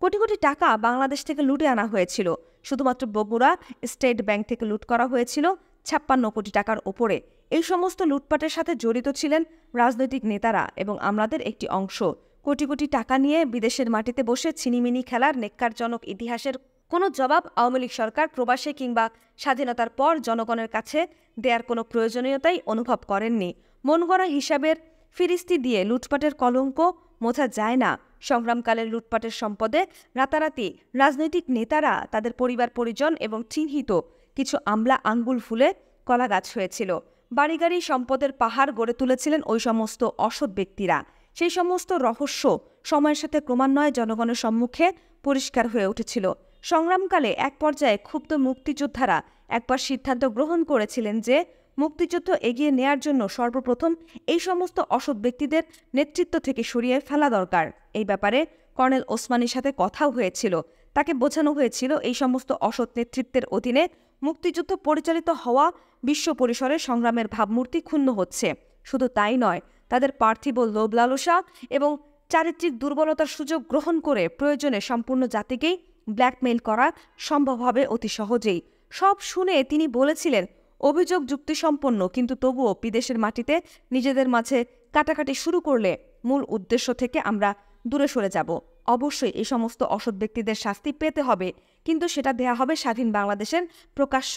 কোটি কোটি টাকা বাংলাদেশ থেকে লুটে আনা হয়েছিল শুধুমাত্র বগুড়া স্টেট ব্যাংক থেকে লুট করা হয়েছিল ছাপ্পান্ন কোটি টাকার ওপরে এই সমস্ত লুটপাটের সাথে জড়িত ছিলেন রাজনৈতিক নেতারা এবং আমলাদের একটি অংশ কোটি কোটি টাকা নিয়ে বিদেশের মাটিতে বসে ছিনিমিনি খেলার নেককারজনক ইতিহাসের কোনো জবাব আওয়ামী লীগ সরকার প্রবাসে কিংবা স্বাধীনতার পর জনগণের কাছে দেয়ার কোনো প্রয়োজনীয়তাই অনুভব করেননি মনগড়া হিসাবের ফিরিস্তি দিয়ে লুটপাটের কলঙ্ক মোছা যায় না সংগ্রামকালের লুটপাটের সম্পদে রাতারাতি রাজনৈতিক নেতারা তাদের পরিবার পরিজন এবং চিহ্নিত কিছু আমলা আঙ্গুল ফুলে কলা গাছ হয়েছিল বাড়িগাড়ি সম্পদের পাহাড় গড়ে তুলেছিলেন ওই সমস্ত অসৎ ব্যক্তিরা সেই সমস্ত রহস্য সময়ের সাথে ক্রমান্বয়ে জনগণের সম্মুখে পরিষ্কার হয়ে উঠেছিল সংগ্রামকালে এক পর্যায়ে ক্ষুব্ধ মুক্তিযোদ্ধারা একবার সিদ্ধান্ত গ্রহণ করেছিলেন যে মুক্তিযুদ্ধ এগিয়ে নেয়ার জন্য সর্বপ্রথম এই সমস্ত অসৎ ব্যক্তিদের নেতৃত্ব থেকে সরিয়ে ফেলা দরকার এই ব্যাপারে কর্নেল ওসমানের সাথে কথাও হয়েছিল তাকে বোঝানো হয়েছিল এই সমস্ত অসৎ নেতৃত্বের অধীনে মুক্তিযুদ্ধ পরিচালিত হওয়া বিশ্ব পরিসরে সংগ্রামের ভাবমূর্তি ক্ষুণ্ণ হচ্ছে শুধু তাই নয় তাদের পার্থিব লোভ লালসা এবং চারিত্রিক দুর্বলতার সুযোগ গ্রহণ করে প্রয়োজনে সম্পূর্ণ জাতিকেই ব্ল্যাকমেইল করা সম্ভব হবে অতি সহজেই সব শুনে তিনি বলেছিলেন অভিযোগ যুক্তিসম্পন্ন কিন্তু তবুও বিদেশের মাটিতে নিজেদের মাঝে কাটাকাটি শুরু করলে মূল উদ্দেশ্য থেকে আমরা দূরে সরে যাব অবশ্যই এই সমস্ত অসৎ ব্যক্তিদের শাস্তি পেতে হবে কিন্তু সেটা দেয়া হবে স্বাধীন বাংলাদেশের প্রকাশ্য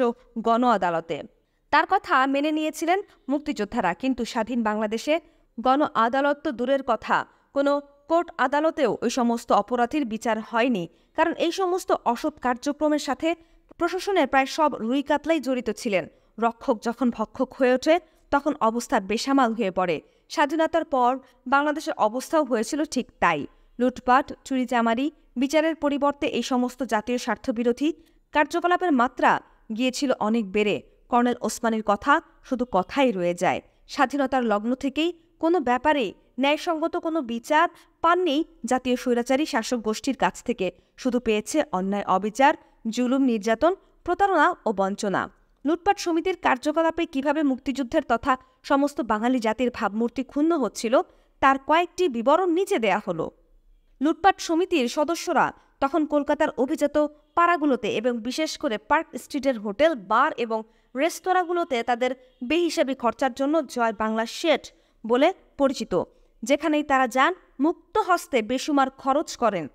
গণ আদালতে তার কথা মেনে নিয়েছিলেন মুক্তিযোদ্ধারা কিন্তু স্বাধীন বাংলাদেশে গণ আদালত তো দূরের কথা কোনো কোর্ট আদালতেও ওই সমস্ত অপরাধীর বিচার হয়নি কারণ এই সমস্ত অসৎ কার্যক্রমের সাথে প্রশাসনের প্রায় সব রুই কাতলাই জড়িত ছিলেন রক্ষক যখন ভক্ষক হয়ে ওঠে তখন অবস্থা বেসামাল হয়ে পড়ে স্বাধীনতার পর বাংলাদেশের অবস্থাও হয়েছিল ঠিক তাই লুটপাট চামারি বিচারের পরিবর্তে এই সমস্ত জাতীয় স্বার্থবিরোধী কার্যকলাপের মাত্রা গিয়েছিল অনেক বেড়ে কর্নেল ওসমানের কথা শুধু কথাই রয়ে যায় স্বাধীনতার লগ্ন থেকেই কোনো ব্যাপারে ন্যায়সঙ্গত কোনো বিচার পাননি জাতীয় স্বৈরাচারী শাসক গোষ্ঠীর কাছ থেকে শুধু পেয়েছে অন্যায় অবিচার জুলুম নির্যাতন প্রতারণা ও বঞ্চনা লুটপাট সমিতির কার্যকলাপে কিভাবে মুক্তিযুদ্ধের তথা সমস্ত বাঙালি জাতির ভাবমূর্তি ক্ষুণ্ণ হচ্ছিল তার কয়েকটি বিবরণ নিচে দেয়া হলো লুটপাট সমিতির সদস্যরা তখন কলকাতার অভিজাত পাড়াগুলোতে এবং বিশেষ করে পার্ক স্ট্রিটের হোটেল বার এবং রেস্তোরাঁগুলোতে তাদের বেহিসাবি খরচার জন্য জয় বাংলা শেট বলে পরিচিত যেখানেই তারা যান মুক্ত হস্তে বেসুমার খরচ করেন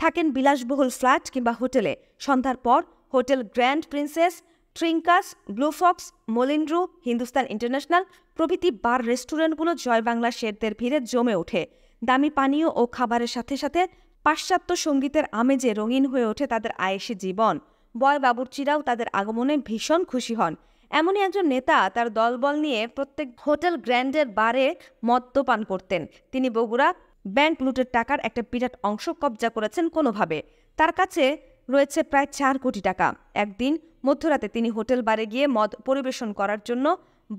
থাকেন বিলাসবহুল ফ্ল্যাট কিংবা হোটেলে সন্ধ্যার পর hotel Grand Princess Trincas Blue Fox Moulin Rouge Hindusthan International প্রভৃতি বার রেস্টুরেন্টগুলো জয় বাংলা শেরদের ভিড়ে জমে ওঠে দামি পানীয় ও খাবারের সাথে সাথে পাশ্চাত্য সঙ্গীতের আমেজে রঙিন হয়ে ওঠে তাদের আয়েসি জীবন বয় বাবুর্চিরাও তাদের আগমনে ভীষণ খুশি হন এমনই একজন নেতা তার দলবল নিয়ে প্রত্যেক হোটেল গ্র্যান্ডের বারে মদ্যপান করতেন তিনি বগুড়া ব্যাংক লুটের টাকার একটা বিরাট অংশ কবজা করেছেন কোনোভাবে তার কাছে রয়েছে প্রায় চার কোটি টাকা একদিন মধ্যরাতে তিনি হোটেল বারে গিয়ে মদ পরিবেশন করার জন্য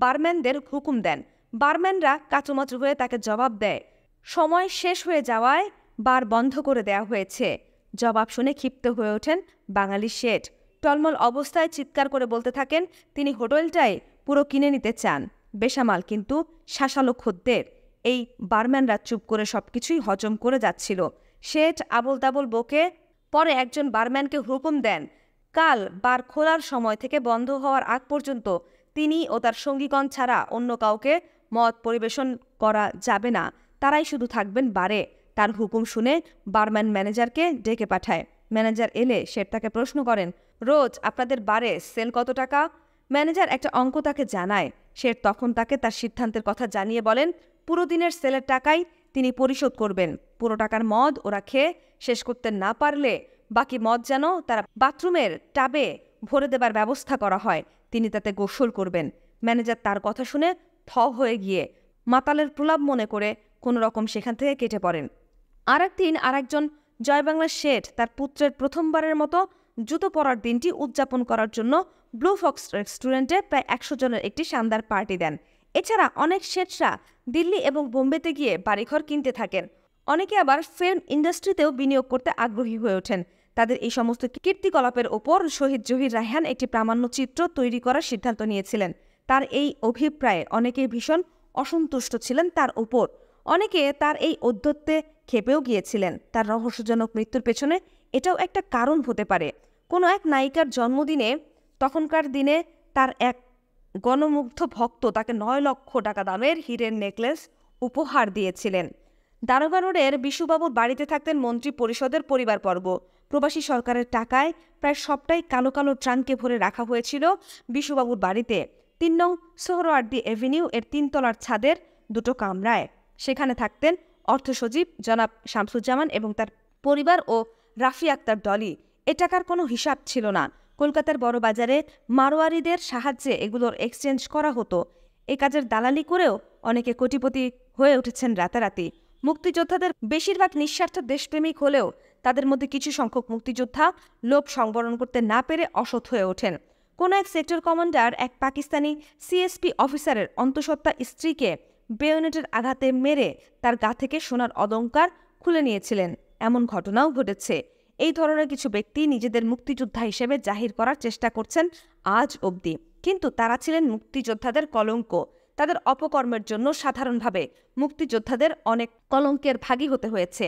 বারম্যানদের হুকুম দেন বারম্যানরা কাচুমাচু হয়ে তাকে জবাব দেয় সময় শেষ হয়ে যাওয়ায় বার বন্ধ করে দেয়া হয়েছে জবাব শুনে ক্ষিপ্ত হয়ে ওঠেন বাঙালি শেঠ টলমল অবস্থায় চিৎকার করে বলতে থাকেন তিনি হোটেলটাই পুরো কিনে নিতে চান বেসামাল কিন্তু শাসালো খদ্দের এই বারম্যানরা চুপ করে সব কিছুই হজম করে যাচ্ছিল শেঠ আবল তাবল বকে পরে একজন বারম্যানকে হুকুম দেন কাল বার খোলার সময় থেকে বন্ধ হওয়ার আগ পর্যন্ত তিনি ও তার সঙ্গীগণ ছাড়া অন্য কাউকে মত পরিবেশন করা যাবে না তারাই শুধু থাকবেন বারে তার হুকুম শুনে বারম্যান ম্যানেজারকে ডেকে পাঠায় ম্যানেজার এলে শের তাকে প্রশ্ন করেন রোজ আপনাদের বারে সেল কত টাকা ম্যানেজার একটা অঙ্ক তাকে জানায় শের তখন তাকে তার সিদ্ধান্তের কথা জানিয়ে বলেন পুরো দিনের সেলের টাকাই তিনি পরিশোধ করবেন পুরো টাকার মদ ওরা খেয়ে শেষ করতে না পারলে বাকি মদ যেন তারা বাথরুমের টাবে ভরে দেবার ব্যবস্থা করা হয় তিনি তাতে গোসল করবেন ম্যানেজার তার কথা শুনে থ হয়ে গিয়ে মাতালের প্রলাপ মনে করে কোনো রকম সেখান থেকে কেটে পড়েন আর একদিন আর একজন জয়বাংলা শেঠ তার পুত্রের প্রথমবারের মতো জুতো পরার দিনটি উদযাপন করার জন্য ব্লু ফক্স রেস্টুরেন্টে প্রায় একশো জনের একটি শানদার পার্টি দেন এছাড়া অনেক শেঠরা দিল্লি এবং বোম্বেতে গিয়ে বাড়িঘর কিনতে থাকেন অনেকে আবার ফিল্ম ইন্ডাস্ট্রিতেও বিনিয়োগ করতে আগ্রহী হয়ে ওঠেন তাদের এই সমস্ত কীর্তিকলাপের ওপর শহীদ জহির রায়হান একটি প্রামাণ্যচিত্র তৈরি করার সিদ্ধান্ত নিয়েছিলেন তার এই অভিপ্রায়ে অনেকে ভীষণ অসন্তুষ্ট ছিলেন তার ওপর অনেকে তার এই অধ্যত্বে খেপেও গিয়েছিলেন তার রহস্যজনক মৃত্যুর পেছনে এটাও একটা কারণ হতে পারে কোনো এক নায়িকার জন্মদিনে তখনকার দিনে তার এক গণমুগ্ধ ভক্ত তাকে নয় লক্ষ টাকা দামের হীরের নেকলেস উপহার দিয়েছিলেন রোডের বিশুবাবুর বাড়িতে থাকতেন মন্ত্রী পরিষদের পর্ব প্রবাসী সরকারের টাকায় প্রায় সবটাই কালো কালো ট্রাঙ্কে ভরে রাখা হয়েছিল বিশুবাবুর বাড়িতে তিন নং সোহরওয়ার্দি এভিনিউ এর তিনতলার ছাদের দুটো কামরায় সেখানে থাকতেন অর্থ সচিব জনাব শামসুজ্জামান এবং তার পরিবার ও রাফি আক্তার ডলি এ টাকার কোনো হিসাব ছিল না কলকাতার বড়বাজারে মারোয়ারিদের সাহায্যে এগুলোর এক্সচেঞ্জ করা হতো এ কাজের দালালি করেও অনেকে কোটিপতি হয়ে উঠেছেন রাতারাতি মুক্তিযোদ্ধাদের বেশিরভাগ নিঃস্বার্থ দেশপ্রেমিক হলেও তাদের মধ্যে কিছু সংখ্যক মুক্তিযোদ্ধা লোভ সংবরণ করতে না পেরে অসৎ হয়ে ওঠেন কোনো এক সেক্টর কমান্ডার এক পাকিস্তানি সিএসপি অফিসারের অন্তঃসত্ত্বা স্ত্রীকে বেয়নেটের আঘাতে মেরে তার গা থেকে সোনার অলঙ্কার খুলে নিয়েছিলেন এমন ঘটনাও ঘটেছে এই ধরনের কিছু ব্যক্তি নিজেদের মুক্তিযোদ্ধা হিসেবে জাহির করার চেষ্টা করছেন আজ অবধি কিন্তু তারা ছিলেন মুক্তিযোদ্ধাদের কলঙ্ক তাদের অপকর্মের জন্য সাধারণভাবে মুক্তিযোদ্ধাদের অনেক কলঙ্কের ভাগী হতে হয়েছে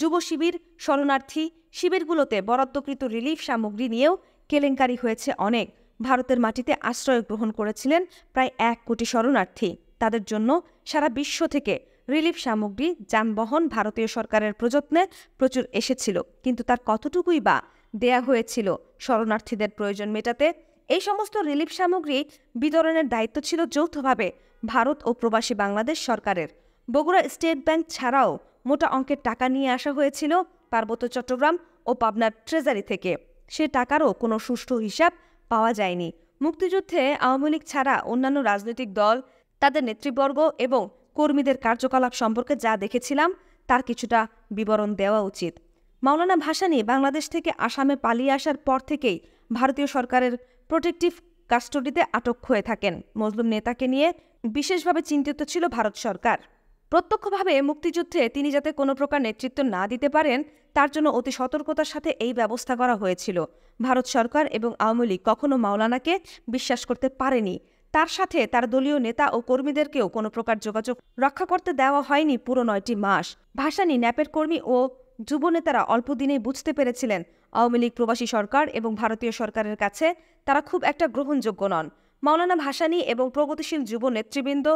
যুব শিবির শরণার্থী শিবিরগুলোতে বরাদ্দকৃত রিলিফ সামগ্রী নিয়েও কেলেঙ্কারি হয়েছে অনেক ভারতের মাটিতে আশ্রয় গ্রহণ করেছিলেন প্রায় এক কোটি শরণার্থী তাদের জন্য সারা বিশ্ব থেকে রিলিফ সামগ্রী যানবাহন ভারতীয় সরকারের প্রযত্নে প্রচুর এসেছিল কিন্তু তার কতটুকুই বা দেয়া হয়েছিল শরণার্থীদের প্রয়োজন মেটাতে এই সমস্ত রিলিফ সামগ্রী বিতরণের দায়িত্ব ছিল যৌথভাবে ভারত ও প্রবাসী বাংলাদেশ সরকারের বগুড়া স্টেট ব্যাংক ছাড়াও মোটা অঙ্কের টাকা নিয়ে আসা হয়েছিল পার্বত্য চট্টগ্রাম ও পাবনার ট্রেজারি থেকে সে টাকারও কোনো সুষ্ঠু হিসাব পাওয়া যায়নি মুক্তিযুদ্ধে আওয়ামী লীগ ছাড়া অন্যান্য রাজনৈতিক দল তাদের নেতৃবর্গ এবং কর্মীদের কার্যকলাপ সম্পর্কে যা দেখেছিলাম তার কিছুটা বিবরণ দেওয়া উচিত মাওলানা ভাসানি বাংলাদেশ থেকে আসামে পালিয়ে আসার পর থেকেই ভারতীয় সরকারের প্রোটেকটিভ কাস্টডিতে আটক হয়ে থাকেন মজলুম নেতাকে নিয়ে বিশেষভাবে চিন্তিত ছিল ভারত সরকার প্রত্যক্ষভাবে মুক্তিযুদ্ধে তিনি যাতে কোনো প্রকার নেতৃত্ব না দিতে পারেন তার জন্য অতি সতর্কতার সাথে এই ব্যবস্থা করা হয়েছিল ভারত সরকার এবং আওয়ামী লীগ কখনও মাওলানাকে বিশ্বাস করতে পারেনি তার সাথে তার দলীয় নেতা ও কর্মীদেরকেও কোনো প্রকার যোগাযোগ রক্ষা করতে দেওয়া হয়নি পুরো নয়টি মাস ভাসানি ন্যাপের কর্মী ও যুবনেতারা অল্প দিনেই বুঝতে পেরেছিলেন আওয়ামী লীগ প্রবাসী সরকার এবং ভারতীয় সরকারের কাছে তারা খুব একটা গ্রহণযোগ্য নন মাওলানা ভাসানী এবং প্রগতিশীল যুব নেতৃবৃন্দ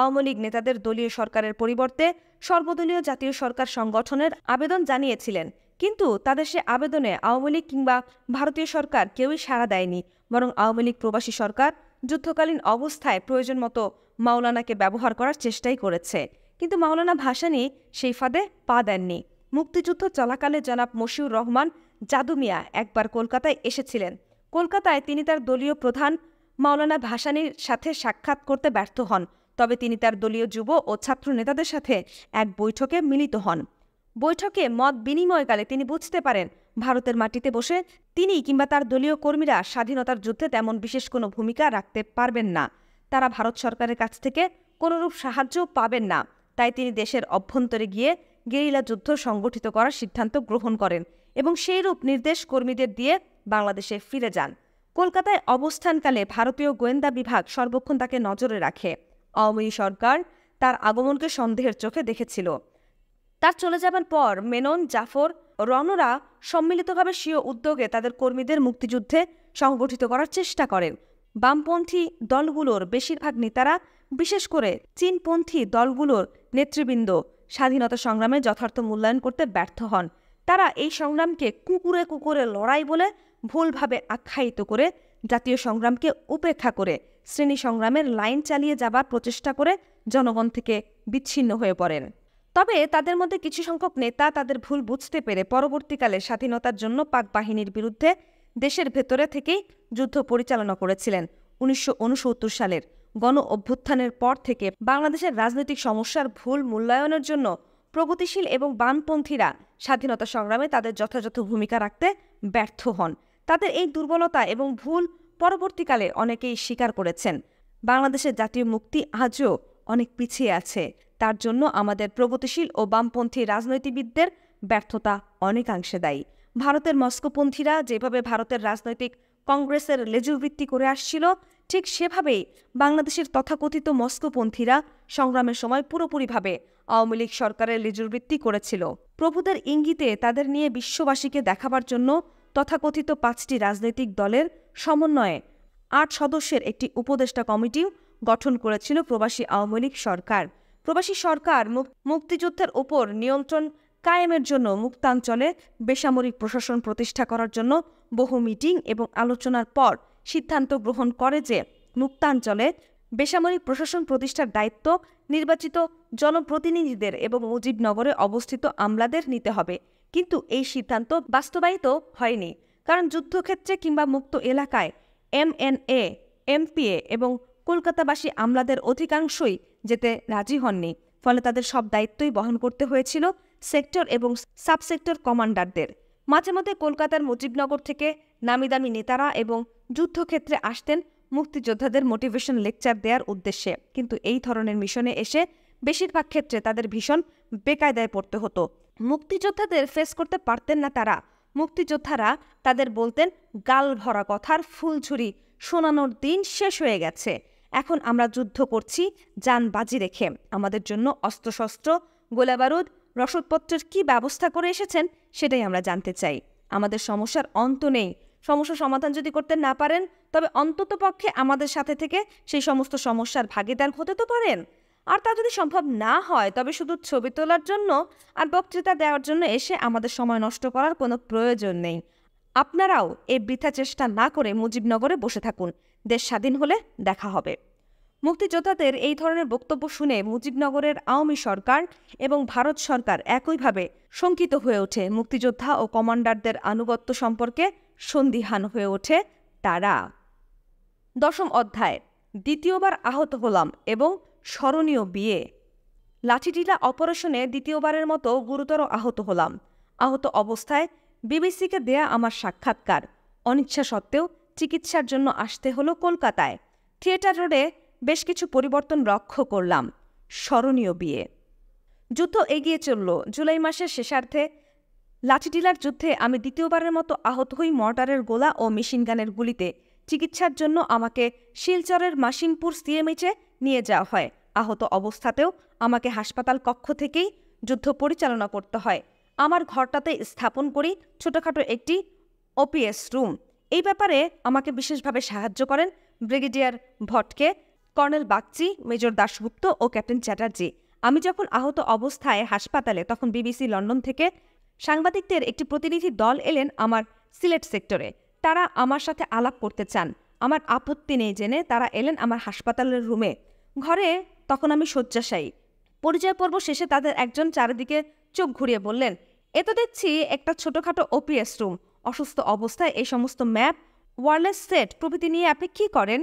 আওয়ামী লীগ নেতাদের দলীয় সরকারের পরিবর্তে সর্বদলীয় জাতীয় সরকার সংগঠনের আবেদন জানিয়েছিলেন কিন্তু তাদের সে আবেদনে আওয়ামী লীগ কিংবা ভারতীয় সরকার কেউই সাড়া দেয়নি বরং আওয়ামী লীগ প্রবাসী সরকার যুদ্ধকালীন অবস্থায় প্রয়োজন মতো মাওলানাকে ব্যবহার করার চেষ্টাই করেছে কিন্তু মাওলানা ভাসানি সেই ফাঁদে পা দেননি মুক্তিযুদ্ধ চলাকালে জনাব মশিউর রহমান জাদুমিয়া একবার কলকাতায় এসেছিলেন কলকাতায় তিনি তার দলীয় প্রধান মাওলানা ভাসানির সাথে সাক্ষাৎ করতে ব্যর্থ হন তবে তিনি তার দলীয় যুব ও ছাত্র নেতাদের সাথে এক বৈঠকে মিলিত হন বৈঠকে মত বিনিময়কালে তিনি বুঝতে পারেন ভারতের মাটিতে বসে তিনি কিংবা তার দলীয় কর্মীরা স্বাধীনতার যুদ্ধে তেমন বিশেষ কোনো ভূমিকা রাখতে পারবেন না তারা ভারত সরকারের কাছ থেকে কোনোরূপ সাহায্য পাবেন না তাই তিনি দেশের অভ্যন্তরে গিয়ে গেরিলা যুদ্ধ সংগঠিত করার সিদ্ধান্ত গ্রহণ করেন এবং সেইরূপ নির্দেশ কর্মীদের দিয়ে বাংলাদেশে ফিরে যান কলকাতায় অবস্থানকালে ভারতীয় গোয়েন্দা বিভাগ সর্বক্ষণ তাকে নজরে রাখে আওয়ামী সরকার তার আগমনকে সন্দেহের চোখে দেখেছিল তার চলে যাবার পর মেনন জাফর রনরা সম্মিলিতভাবে স্বীয় উদ্যোগে তাদের কর্মীদের মুক্তিযুদ্ধে সংগঠিত করার চেষ্টা করেন বামপন্থী দলগুলোর বেশিরভাগ নেতারা বিশেষ করে চীনপন্থী দলগুলোর নেতৃবৃন্দ স্বাধীনতা সংগ্রামে যথার্থ মূল্যায়ন করতে ব্যর্থ হন তারা এই সংগ্রামকে কুকুরে কুকুরে লড়াই বলে ভুলভাবে আখ্যায়িত করে জাতীয় সংগ্রামকে উপেক্ষা করে শ্রেণী সংগ্রামের লাইন চালিয়ে যাবার প্রচেষ্টা করে জনগণ থেকে বিচ্ছিন্ন হয়ে পড়েন তবে তাদের মধ্যে কিছু সংখ্যক নেতা তাদের ভুল বুঝতে পেরে পরবর্তীকালে স্বাধীনতার জন্য পাক বাহিনীর বিরুদ্ধে দেশের ভেতরে থেকেই যুদ্ধ পরিচালনা করেছিলেন উনিশশো সালের গণ অভ্যুত্থানের পর থেকে বাংলাদেশের রাজনৈতিক সমস্যার ভুল মূল্যায়নের জন্য প্রগতিশীল এবং বামপন্থীরা স্বাধীনতা সংগ্রামে তাদের যথাযথ ভূমিকা রাখতে ব্যর্থ হন তাদের এই দুর্বলতা এবং ভুল পরবর্তীকালে অনেকেই স্বীকার করেছেন বাংলাদেশের জাতীয় মুক্তি আজও অনেক পিছিয়ে আছে তার জন্য আমাদের প্রগতিশীল ও বামপন্থী রাজনৈতিবিদদের ব্যর্থতা অনেকাংশে দায়ী ভারতের মস্কোপন্থীরা যেভাবে ভারতের রাজনৈতিক কংগ্রেসের লেজুভিত্তি করে আসছিল ঠিক সেভাবেই বাংলাদেশের তথাকথিত মস্কোপন্থীরা সংগ্রামের সময় পুরোপুরিভাবে আওয়ামী লীগ সরকারের লেজুরবৃত্তি করেছিল প্রভুদের ইঙ্গিতে তাদের নিয়ে বিশ্ববাসীকে দেখাবার জন্য তথাকথিত পাঁচটি রাজনৈতিক দলের সমন্বয়ে আট সদস্যের একটি উপদেষ্টা কমিটিও গঠন করেছিল প্রবাসী আওয়ামী লীগ সরকার প্রবাসী সরকার মুক্তিযুদ্ধের ওপর নিয়ন্ত্রণ কায়েমের জন্য মুক্তাঞ্চলে বেসামরিক প্রশাসন প্রতিষ্ঠা করার জন্য বহু মিটিং এবং আলোচনার পর সিদ্ধান্ত গ্রহণ করে যে মুক্তাঞ্চলে বেসামরিক প্রশাসন প্রতিষ্ঠার দায়িত্ব নির্বাচিত জনপ্রতিনিধিদের এবং মুজিবনগরে অবস্থিত আমলাদের নিতে হবে কিন্তু এই সিদ্ধান্ত বাস্তবায়িত হয়নি কারণ যুদ্ধক্ষেত্রে কিংবা মুক্ত এলাকায় এমএনএ এমপিএ এবং কলকাতাবাসী আমলাদের অধিকাংশই যেতে রাজি হননি ফলে তাদের সব দায়িত্বই বহন করতে হয়েছিল সেক্টর এবং সাবসেক্টর কমান্ডারদের মাঝে মধ্যে কলকাতার মুজিবনগর থেকে নামিদামি নেতারা এবং যুদ্ধক্ষেত্রে আসতেন মুক্তিযোদ্ধাদের মোটিভেশন লেকচার দেওয়ার উদ্দেশ্যে কিন্তু এই ধরনের মিশনে এসে বেশিরভাগ ক্ষেত্রে তাদের ভীষণ বেকায়দায় পড়তে হতো মুক্তিযোদ্ধাদের ফেস করতে পারতেন না তারা মুক্তিযোদ্ধারা তাদের বলতেন গাল ভরা কথার ফুলঝুরি শোনানোর দিন শেষ হয়ে গেছে এখন আমরা যুদ্ধ করছি যান বাজি রেখে আমাদের জন্য অস্ত্রশস্ত্র গোলাবারুদ রসদপত্রের কি ব্যবস্থা করে এসেছেন সেটাই আমরা জানতে চাই আমাদের সমস্যার অন্ত নেই সমস্যা সমাধান যদি করতে না পারেন তবে অন্তত পক্ষে আমাদের সাথে থেকে সেই সমস্ত সমস্যার ভাগিদার হতে তো পারেন আর তা যদি সম্ভব না হয় তবে শুধু ছবি তোলার জন্য আর বক্তৃতা দেওয়ার জন্য এসে আমাদের সময় নষ্ট করার কোনো প্রয়োজন নেই আপনারাও এ বৃথা চেষ্টা না করে মুজিবনগরে বসে থাকুন দেশ স্বাধীন হলে দেখা হবে মুক্তিযোদ্ধাদের এই ধরনের বক্তব্য শুনে মুজিবনগরের আওয়ামী সরকার এবং ভারত সরকার একইভাবে শঙ্কিত হয়ে ওঠে মুক্তিযোদ্ধা ও কমান্ডারদের আনুগত্য সম্পর্কে সন্দিহান হয়ে ওঠে তারা দশম অধ্যায় দ্বিতীয়বার আহত হলাম এবং স্মরণীয় বিয়ে লাঠিটিলা অপারেশনে দ্বিতীয়বারের মতো গুরুতর আহত হলাম আহত অবস্থায় বিবিসিকে দেয়া আমার সাক্ষাৎকার অনিচ্ছা সত্ত্বেও চিকিৎসার জন্য আসতে হলো কলকাতায় থিয়েটার রোডে বেশ কিছু পরিবর্তন লক্ষ্য করলাম স্মরণীয় বিয়ে যুদ্ধ এগিয়ে চলল জুলাই মাসের শেষার্ধে লাঠিটিলার যুদ্ধে আমি দ্বিতীয়বারের মতো আহত হই মর্টারের গোলা ও মেশিনগানের গুলিতে চিকিৎসার জন্য আমাকে শিলচরের মাসিমপুর সিএমএইচে নিয়ে যাওয়া হয় আহত অবস্থাতেও আমাকে হাসপাতাল কক্ষ থেকেই যুদ্ধ পরিচালনা করতে হয় আমার ঘরটাতে স্থাপন করি ছোটখাটো একটি ওপিএস রুম এই ব্যাপারে আমাকে বিশেষভাবে সাহায্য করেন brigadier Bhatke colonel Bagchi major Dasgupta ও ক্যাপ্টেন চ্যাটার্জি আমি যখন আহত অবস্থায় হাসপাতালে তখন বিবিসি লন্ডন থেকে সাংবাদিকদের একটি প্রতিনিধি দল এলেন আমার সিলেট সেক্টরে তারা আমার সাথে আলাপ করতে চান আমার আপত্তি নেই জেনে তারা এলেন আমার হাসপাতালের রুমে ঘরে তখন আমি শয্যাশায়ী পরিচয় পর্ব শেষে তাদের একজন চারিদিকে চোখ ঘুরিয়ে বললেন এ তো দেখছি একটা ছোটোখাটো ওপিএস রুম অসুস্থ অবস্থায় এই সমস্ত ম্যাপ ওয়ারলেস সেট প্রভৃতি নিয়ে আপনি কি করেন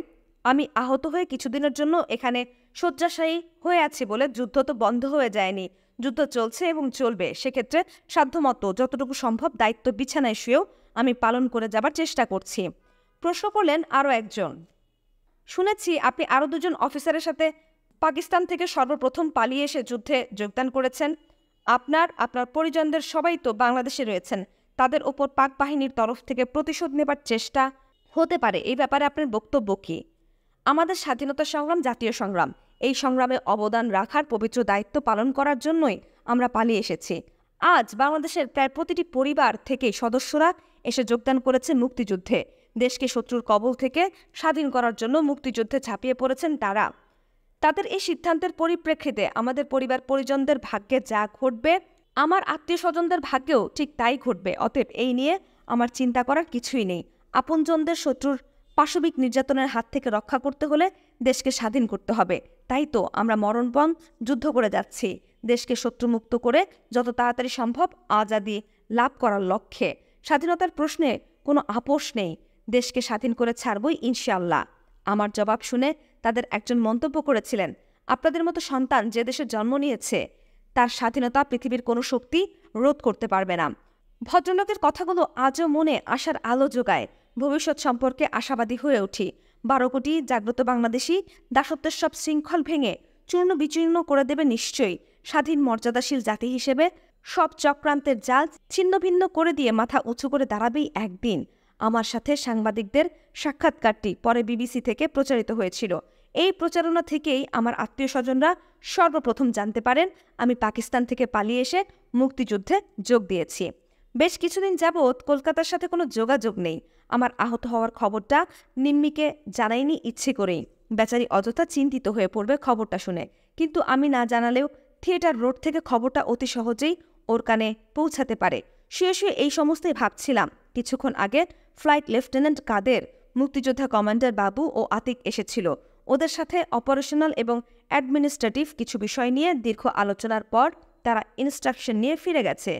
আমি আহত হয়ে কিছুদিনের জন্য এখানে শয্যাশায়ী হয়ে আছি বলে যুদ্ধ তো বন্ধ হয়ে যায়নি যুদ্ধ চলছে এবং চলবে সেক্ষেত্রে সাধ্যমতো যতটুকু সম্ভব দায়িত্ব বিছানায় শুয়েও আমি পালন করে যাবার চেষ্টা করছি প্রশ্ন করলেন আরও একজন শুনেছি আপনি আরও দুজন অফিসারের সাথে পাকিস্তান থেকে সর্বপ্রথম পালিয়ে এসে যুদ্ধে যোগদান করেছেন আপনার আপনার পরিজনদের সবাই তো বাংলাদেশে রয়েছেন তাদের ওপর পাক বাহিনীর তরফ থেকে প্রতিশোধ নেবার চেষ্টা হতে পারে এই ব্যাপারে আপনার বক্তব্য কি আমাদের স্বাধীনতা সংগ্রাম জাতীয় সংগ্রাম এই সংগ্রামে অবদান রাখার পবিত্র দায়িত্ব পালন করার জন্যই আমরা পালিয়ে এসেছি আজ বাংলাদেশের প্রায় প্রতিটি পরিবার থেকে সদস্যরা এসে যোগদান করেছে মুক্তিযুদ্ধে দেশকে শত্রুর কবল থেকে স্বাধীন করার জন্য মুক্তিযুদ্ধে ঝাঁপিয়ে পড়েছেন তারা তাদের এই সিদ্ধান্তের পরিপ্রেক্ষিতে আমাদের পরিবার পরিজনদের ভাগ্যে যা ঘটবে আমার আত্মীয় স্বজনদের ভাগ্যেও ঠিক তাই ঘটবে অতএব এই নিয়ে আমার চিন্তা করার কিছুই নেই আপনজনদের শত্রুর পাশবিক নির্যাতনের হাত থেকে রক্ষা করতে হলে দেশকে স্বাধীন করতে হবে তাই তো আমরা মরণপণ যুদ্ধ করে যাচ্ছি দেশকে শত্রুমুক্ত করে যত তাড়াতাড়ি সম্ভব আজাদি লাভ করার লক্ষ্যে স্বাধীনতার প্রশ্নে কোনো আপোষ নেই দেশকে স্বাধীন করে ছাড়বই ইনশাআল্লাহ আমার জবাব শুনে তাদের একজন মন্তব্য করেছিলেন আপনাদের মতো সন্তান যে দেশে জন্ম নিয়েছে তার স্বাধীনতা পৃথিবীর কোনো শক্তি রোধ করতে পারবে না ভদ্রলোকের কথাগুলো আজও মনে আসার আলো যোগায় ভবিষ্যৎ সম্পর্কে আশাবাদী হয়ে উঠি বারো কোটি জাগ্রত বাংলাদেশি দাসত্বের সব শৃঙ্খল ভেঙে চূর্ণ বিচূর্ণ করে দেবে নিশ্চয়ই স্বাধীন মর্যাদাশীল জাতি হিসেবে সব চক্রান্তের জাল ছিন্নভিন্ন করে দিয়ে মাথা উঁচু করে দাঁড়াবেই একদিন আমার সাথে সাংবাদিকদের সাক্ষাৎকারটি পরে বিবিসি থেকে প্রচারিত হয়েছিল এই প্রচারণা থেকেই আমার আত্মীয় স্বজনরা সর্বপ্রথম জানতে পারেন আমি পাকিস্তান থেকে পালিয়ে এসে মুক্তিযুদ্ধে যোগ দিয়েছি বেশ কিছুদিন যাবৎ কলকাতার সাথে কোনো যোগাযোগ নেই আমার আহত হওয়ার খবরটা নিম্মিকে জানাইনি ইচ্ছে করেই বেচারি অযথা চিন্তিত হয়ে পড়বে খবরটা শুনে কিন্তু আমি না জানালেও থিয়েটার রোড থেকে খবরটা অতি সহজেই ওর কানে পৌঁছাতে পারে শুয়ে শুয়ে এই সমস্তই ভাবছিলাম কিছুক্ষণ আগে ফ্লাইট লেফটেন্যান্ট কাদের মুক্তিযোদ্ধা কমান্ডার বাবু ও আতিক এসেছিল ওদের সাথে অপারেশনাল এবং অ্যাডমিনিস্ট্রেটিভ কিছু বিষয় নিয়ে দীর্ঘ আলোচনার পর তারা ইনস্ট্রাকশন নিয়ে ফিরে গেছে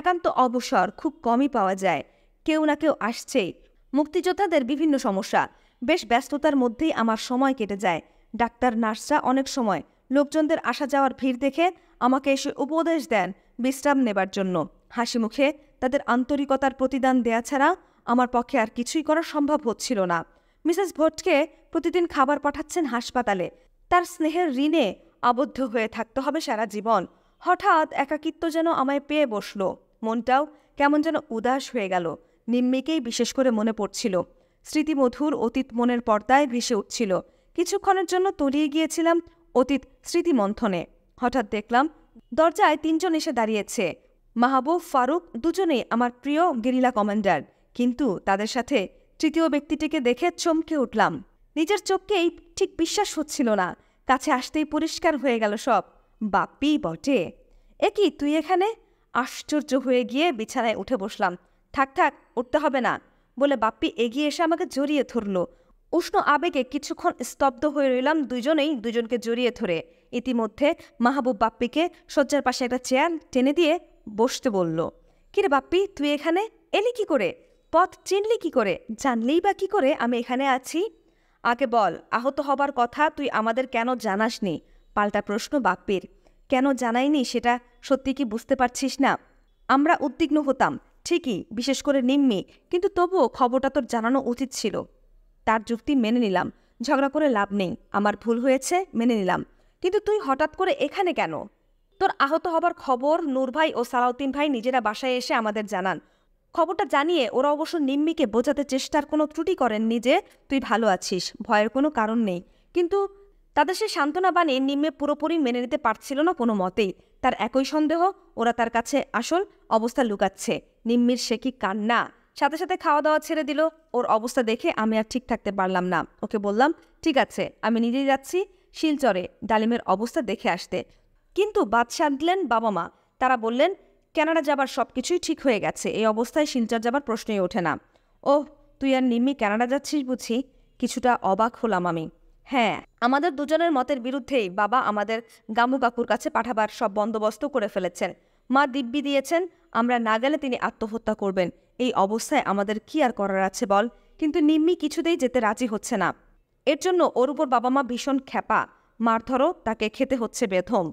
একান্ত অবসর খুব কমই পাওয়া যায় কেউ না কেউ আসছেই মুক্তিযোদ্ধাদের বিভিন্ন সমস্যা বেশ ব্যস্ততার মধ্যেই আমার সময় কেটে যায় ডাক্তার নার্সরা অনেক সময় লোকজনদের আসা যাওয়ার ভিড় দেখে আমাকে এসে উপদেশ দেন বিশ্রাম নেবার জন্য হাসি মুখে তাদের আন্তরিকতার প্রতিদান দেয়া ছাড়া আমার পক্ষে আর কিছুই করা সম্ভব হচ্ছিল না মিসেস ভোটকে প্রতিদিন খাবার পাঠাচ্ছেন হাসপাতালে তার স্নেহের ঋণে আবদ্ধ হয়ে থাকতে হবে সারা জীবন হঠাৎ একাকিত্ব যেন আমায় পেয়ে বসল মনটাও কেমন যেন উদাস হয়ে গেল নিম্মিকেই বিশেষ করে মনে পড়ছিল স্মৃতিমধুর অতীত মনের পর্দায় ভেসে উঠছিল কিছুক্ষণের জন্য তলিয়ে গিয়েছিলাম অতীত স্মৃতিমন্থনে হঠাৎ দেখলাম দরজায় তিনজন এসে দাঁড়িয়েছে মাহবুব ফারুক দুজনেই আমার প্রিয় গেরিলা কমান্ডার কিন্তু তাদের সাথে তৃতীয় ব্যক্তিটিকে দেখে চমকে উঠলাম নিজের চোখকেই ঠিক বিশ্বাস হচ্ছিল না কাছে আসতেই পরিষ্কার হয়ে গেল সব বাপি বটে একই তুই এখানে আশ্চর্য হয়ে গিয়ে বিছানায় উঠে বসলাম থাক থাক উঠতে হবে না বলে বাপ্পি এগিয়ে এসে আমাকে জড়িয়ে ধরল উষ্ণ আবেগে কিছুক্ষণ স্তব্ধ হয়ে রইলাম দুজনেই দুজনকে জড়িয়ে ধরে ইতিমধ্যে মাহবুব বাপ্পিকে শয্যার পাশে একটা চেয়ার টেনে দিয়ে বসতে বলল কিরে বাপ্পি তুই এখানে এলি কি করে পথ চিনলি কি করে জানলেই বা কি করে আমি এখানে আছি আগে বল আহত হবার কথা তুই আমাদের কেন জানাসনি পাল্টা প্রশ্ন বাপ্পির কেন জানাইনি সেটা সত্যি কি বুঝতে পারছিস না আমরা উদ্বিগ্ন হতাম ঠিকই বিশেষ করে নিম্মি কিন্তু তবুও খবরটা তোর জানানো উচিত ছিল তার যুক্তি মেনে নিলাম ঝগড়া করে লাভ নেই আমার ভুল হয়েছে মেনে নিলাম কিন্তু তুই হঠাৎ করে এখানে কেন তোর আহত হবার খবর নূর ভাই ও সালাউদ্দিন ভাই নিজেরা বাসায় এসে আমাদের জানান খবরটা জানিয়ে ওরা অবশ্য নিম্মিকে বোঝাতে চেষ্টার কোনো ত্রুটি করেননি যে তুই ভালো আছিস ভয়ের কোনো কারণ নেই কিন্তু তাদের সে সান্ত্বনা বানিয়ে নিম্মে পুরোপুরি মেনে নিতে পারছিল না কোনো মতেই তার একই সন্দেহ ওরা তার কাছে আসল অবস্থা লুকাচ্ছে নিম্মির সে কি কান্না সাথে সাথে খাওয়া দাওয়া ছেড়ে দিল ওর অবস্থা দেখে আমি আর ঠিক থাকতে পারলাম না ওকে বললাম ঠিক আছে আমি নিজেই যাচ্ছি শিলচরে ডালিমের অবস্থা দেখে আসতে কিন্তু বাদশাহ দিলেন বাবা মা তারা বললেন ক্যানাডা যাবার সব কিছুই ঠিক হয়ে গেছে এই অবস্থায় শিলচর যাবার প্রশ্নই ওঠে না ওহ তুই আর নিম্মি ক্যানাডা যাচ্ছিস বুঝি কিছুটা অবাক হলাম আমি হ্যাঁ আমাদের দুজনের মতের বিরুদ্ধেই বাবা আমাদের গামু কাকুর কাছে পাঠাবার সব বন্দোবস্ত করে ফেলেছেন মা দিব্যি দিয়েছেন আমরা না গেলে তিনি আত্মহত্যা করবেন এই অবস্থায় আমাদের কি আর করার আছে বল কিন্তু নিম্মি কিছুতেই যেতে রাজি হচ্ছে না এর জন্য ওর উপর বাবা মা ভীষণ খ্যাপা মারধরও তাকে খেতে হচ্ছে বেধম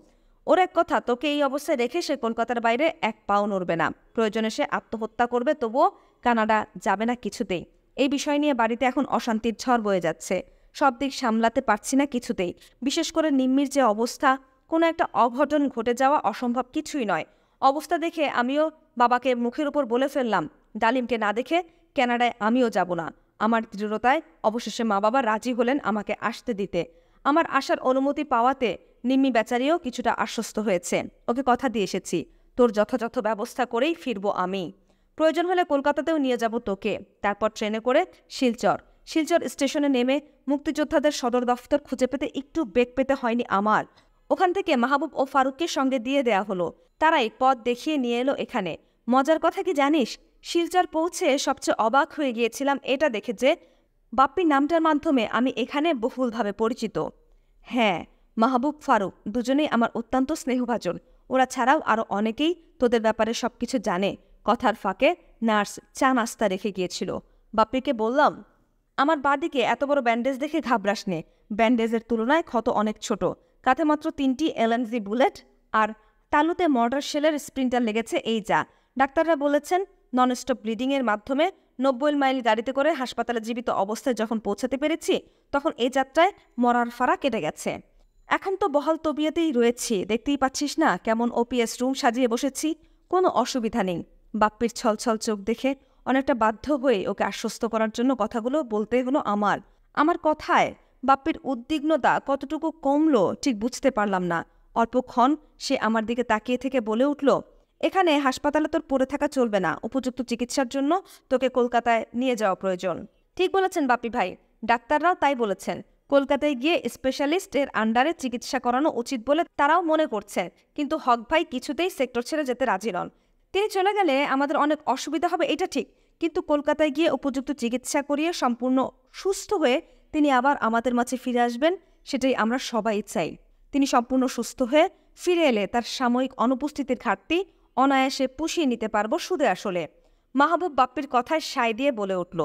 ওর এক কথা তোকে এই অবস্থায় রেখে সে কলকাতার বাইরে এক পাও নড়বে না প্রয়োজনে সে আত্মহত্যা করবে তবুও কানাডা যাবে না কিছুতেই এই বিষয় নিয়ে বাড়িতে এখন অশান্তির ঝড় বয়ে যাচ্ছে সব দিক সামলাতে পারছি না কিছুতেই বিশেষ করে নিম্মির যে অবস্থা কোনো একটা অঘটন ঘটে যাওয়া অসম্ভব কিছুই নয় অবস্থা দেখে আমিও বাবাকে মুখের ওপর বলে ফেললাম ডালিমকে না দেখে ক্যানাডায় আমিও যাব না আমার দৃঢ়তায় অবশেষে মা বাবা রাজি হলেন আমাকে আসতে দিতে আমার আসার অনুমতি পাওয়াতে নিম্মি বেচারিও কিছুটা আশ্বস্ত হয়েছে ওকে কথা দিয়ে এসেছি তোর যথাযথ ব্যবস্থা করেই ফিরবো আমি প্রয়োজন হলে কলকাতাতেও নিয়ে যাব তোকে তারপর ট্রেনে করে শিলচর শিলচর স্টেশনে নেমে মুক্তিযোদ্ধাদের সদর দফতর খুঁজে পেতে একটু বেগ পেতে হয়নি আমার ওখান থেকে মাহবুব ও ফারুককে সঙ্গে দিয়ে দেয়া হলো তারাই পথ দেখিয়ে নিয়ে এলো এখানে মজার কথা কি জানিস শিলচর পৌঁছে সবচেয়ে অবাক হয়ে গিয়েছিলাম এটা দেখে যে বাপ্পি নামটার মাধ্যমে আমি এখানে বহুলভাবে পরিচিত হ্যাঁ মাহবুব ফারুক দুজনেই আমার অত্যন্ত স্নেহভাজন ওরা ছাড়াও আরও অনেকেই তোদের ব্যাপারে সব কিছু জানে কথার ফাঁকে নার্স চা নাস্তা রেখে গিয়েছিল বাপ্পিকে বললাম আমার বাদিকে এত বড় ব্যান্ডেজ দেখে ঘাবড়াস নে ব্যান্ডেজের তুলনায় ক্ষত অনেক ছোট কাঁধে মাত্র তিনটি এলএনজি বুলেট আর তালুতে মর্ডার শেলের স্প্রিন্টার লেগেছে এই যা ডাক্তাররা বলেছেন ননস্টপ ব্লিডিংয়ের মাধ্যমে নব্বই মাইল গাড়িতে করে হাসপাতালে জীবিত অবস্থায় যখন পৌঁছাতে পেরেছি তখন এই যাত্রায় মরার ফারা কেটে গেছে এখন তো বহাল তবিয়াতেই রয়েছি দেখতেই পাচ্ছিস না কেমন ওপিএস রুম সাজিয়ে বসেছি কোনো অসুবিধা নেই বাপ্পির ছলছল চোখ দেখে অনেকটা বাধ্য হয়ে ওকে আশ্বস্ত করার জন্য কথাগুলো বলতে হলো আমার আমার কথায় বাপ্পির উদ্বিগ্নতা কতটুকু কমলো ঠিক বুঝতে পারলাম না অল্পক্ষণ সে আমার দিকে তাকিয়ে থেকে বলে উঠল এখানে হাসপাতালে তোর পড়ে থাকা চলবে না উপযুক্ত চিকিৎসার জন্য তোকে কলকাতায় নিয়ে যাওয়া প্রয়োজন ঠিক বলেছেন বাপি ভাই ডাক্তাররাও তাই বলেছেন কলকাতায় গিয়ে স্পেশালিস্ট এর আন্ডারে চিকিৎসা করানো উচিত বলে তারাও মনে করছে কিন্তু হক ভাই কিছুতেই সেক্টর ছেড়ে যেতে রাজি নন তিনি চলে গেলে আমাদের অনেক অসুবিধা হবে এটা ঠিক কিন্তু কলকাতায় গিয়ে উপযুক্ত চিকিৎসা করিয়ে সম্পূর্ণ সুস্থ হয়ে তিনি আবার আমাদের মাঝে ফিরে আসবেন সেটাই আমরা সবাই চাই তিনি সম্পূর্ণ সুস্থ হয়ে ফিরে এলে তার সাময়িক অনুপস্থিতির ঘাটতি অনায়াসে পুষিয়ে নিতে পারবো সুদে আসলে মাহবুব বাপ্পির কথায় সায় দিয়ে বলে উঠল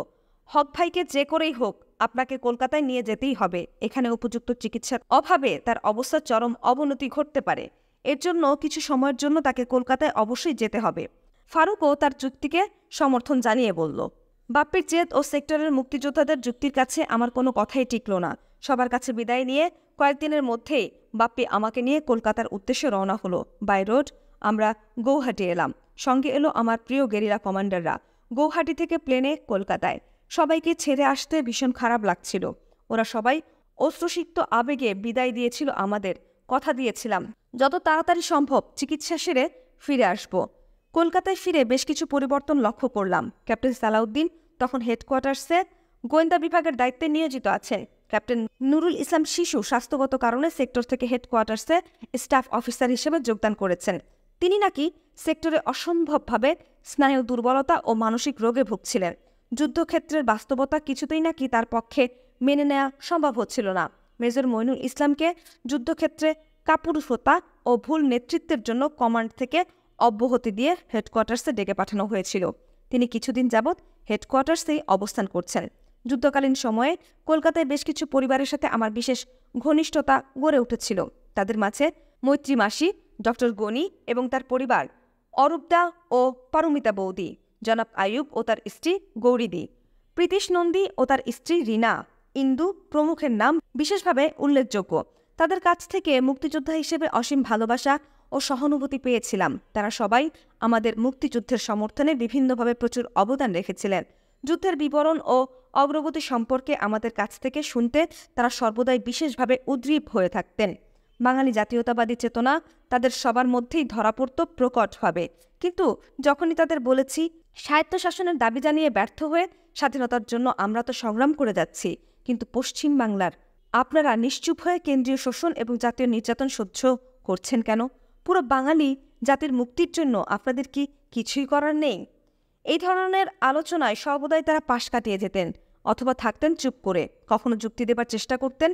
হক ভাইকে যে করেই হোক আপনাকে কলকাতায় নিয়ে যেতেই হবে এখানে উপযুক্ত চিকিৎসার অভাবে তার অবস্থা চরম অবনতি ঘটতে পারে এর জন্য কিছু সময়ের জন্য তাকে কলকাতায় অবশ্যই যেতে হবে ফারুকও তার যুক্তিকে সমর্থন জানিয়ে বলল বাপ্পির জেদ ও সেক্টরের মুক্তিযোদ্ধাদের যুক্তির কাছে আমার কোনো কথাই টিকল না সবার কাছে বিদায় নিয়ে কয়েকদিনের মধ্যেই বাপ্পি আমাকে নিয়ে কলকাতার উদ্দেশ্যে রওনা হলো বাই রোড আমরা গৌহাটি এলাম সঙ্গে এলো আমার প্রিয় গেরিলা কমান্ডাররা গৌহাটি থেকে প্লেনে কলকাতায় সবাইকে ছেড়ে আসতে ভীষণ খারাপ লাগছিল ওরা সবাই অশ্রুসিক্ত আবেগে বিদায় দিয়েছিল আমাদের কথা দিয়েছিলাম যত তাড়াতাড়ি সম্ভব চিকিৎসা সেরে ফিরে আসব কলকাতায় ফিরে বেশ কিছু পরিবর্তন লক্ষ্য করলাম ক্যাপ্টেন সালাউদ্দিন তখন হেডকোয়ার্টার্সে গোয়েন্দা বিভাগের দায়িত্বে নিয়োজিত আছে ক্যাপ্টেন নুরুল ইসলাম শিশু স্বাস্থ্যগত কারণে সেক্টর থেকে হেডকোয়ার্টার্সে স্টাফ অফিসার হিসেবে যোগদান করেছেন তিনি নাকি সেক্টরে অসম্ভবভাবে স্নায়ু দুর্বলতা ও মানসিক রোগে ভুগছিলেন যুদ্ধক্ষেত্রের বাস্তবতা কিছুতেই নাকি তার পক্ষে মেনে নেওয়া সম্ভব হচ্ছিল না মেজর মইনুল ইসলামকে যুদ্ধক্ষেত্রে কাপুরুষতা ও ভুল নেতৃত্বের জন্য কমান্ড থেকে অব্যাহতি দিয়ে হেডকোয়ার্টার্সে ডেকে পাঠানো হয়েছিল তিনি কিছুদিন যাবৎ হেডকোয়ার্টার্সেই অবস্থান করছেন যুদ্ধকালীন সময়ে কলকাতায় বেশ কিছু পরিবারের সাথে আমার বিশেষ ঘনিষ্ঠতা গড়ে উঠেছিল তাদের মাঝে মৈত্রী মাসি ডক্টর গনি এবং তার পরিবার অরূপদা ও পারমিতা বৌদি জনাব আয়ুব ও তার স্ত্রী গৌরীদি প্রীতিশ নন্দী ও তার স্ত্রী রিনা ইন্দু প্রমুখের নাম বিশেষভাবে উল্লেখযোগ্য তাদের কাছ থেকে মুক্তিযোদ্ধা হিসেবে অসীম ভালোবাসা ও সহানুভূতি পেয়েছিলাম তারা সবাই আমাদের মুক্তিযুদ্ধের সমর্থনে বিভিন্নভাবে প্রচুর অবদান রেখেছিলেন যুদ্ধের বিবরণ ও অগ্রগতি সম্পর্কে আমাদের কাছ থেকে শুনতে তারা সর্বদাই বিশেষভাবে উদ্রীব হয়ে থাকতেন বাঙালি জাতীয়তাবাদী চেতনা তাদের সবার মধ্যেই ধরা পড়ত হবে কিন্তু যখনই তাদের বলেছি স্বায়ত্তশাসনের দাবি জানিয়ে ব্যর্থ হয়ে স্বাধীনতার জন্য আমরা তো সংগ্রাম করে যাচ্ছি কিন্তু পশ্চিম বাংলার আপনারা নিশ্চুপ হয়ে কেন্দ্রীয় শোষণ এবং জাতীয় নির্যাতন সহ্য করছেন কেন পুরো বাঙালি জাতির মুক্তির জন্য আপনাদের কি কিছুই করার নেই এই ধরনের আলোচনায় সর্বদাই তারা পাশ কাটিয়ে যেতেন অথবা থাকতেন চুপ করে কখনো যুক্তি দেবার চেষ্টা করতেন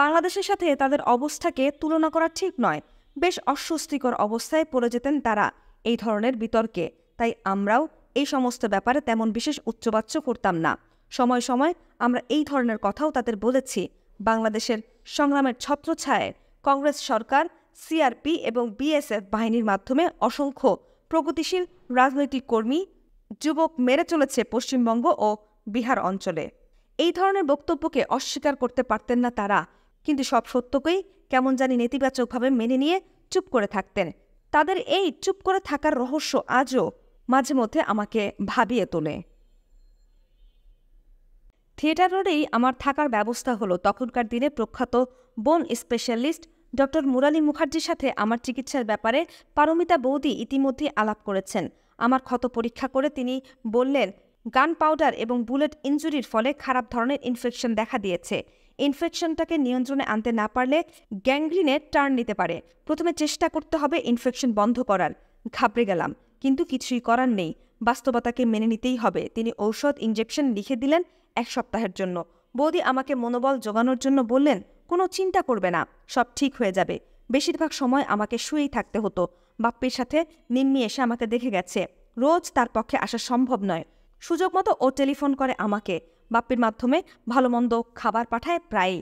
বাংলাদেশের সাথে তাদের অবস্থাকে তুলনা করা ঠিক নয় বেশ অস্বস্তিকর অবস্থায় পড়ে যেতেন তারা এই ধরনের বিতর্কে তাই আমরাও এই সমস্ত ব্যাপারে তেমন বিশেষ উচ্চবাচ্য করতাম না সময় সময় আমরা এই ধরনের কথাও তাদের বলেছি বাংলাদেশের সংগ্রামের ছত্রছায়ায় কংগ্রেস সরকার সিআরপি এবং বিএসএফ বাহিনীর মাধ্যমে অসংখ্য প্রগতিশীল রাজনৈতিক কর্মী যুবক মেরে চলেছে পশ্চিমবঙ্গ ও বিহার অঞ্চলে এই ধরনের বক্তব্যকে অস্বীকার করতে পারতেন না তারা কিন্তু সব সত্যকেই কেমন জানি নেতিবাচকভাবে মেনে নিয়ে চুপ করে থাকতেন তাদের এই চুপ করে থাকার রহস্য আজও মাঝে মধ্যে আমাকে ভাবিয়ে তোলে থিয়েটার রোডেই আমার থাকার ব্যবস্থা হলো তখনকার দিনে প্রখ্যাত বোন স্পেশালিস্ট ডক্টর মুরালী মুখার্জির সাথে আমার চিকিৎসার ব্যাপারে পারমিতা বৌদি ইতিমধ্যেই আলাপ করেছেন আমার ক্ষত পরীক্ষা করে তিনি বললেন গান পাউডার এবং বুলেট ইঞ্জুরির ফলে খারাপ ধরনের ইনফেকশন দেখা দিয়েছে ইনফেকশনটাকে নিয়ন্ত্রণে আনতে না পারলে গ্যাংগ্রিনে টার্ন নিতে পারে প্রথমে চেষ্টা করতে হবে ইনফেকশন বন্ধ করার ঘাবড়ে গেলাম কিন্তু কিছুই করার নেই বাস্তবতাকে মেনে নিতেই হবে তিনি ঔষধ ইঞ্জেকশন লিখে দিলেন এক সপ্তাহের জন্য বৌদি আমাকে মনোবল জোগানোর জন্য বললেন কোনো চিন্তা করবে না সব ঠিক হয়ে যাবে বেশিরভাগ সময় আমাকে শুয়েই থাকতে হতো বাপ্পির সাথে নিম্মি এসে আমাকে দেখে গেছে রোজ তার পক্ষে আসা সম্ভব নয় সুযোগ মতো ও টেলিফোন করে আমাকে বাপ্পির মাধ্যমে ভালো মন্দ খাবার পাঠায় প্রায়ই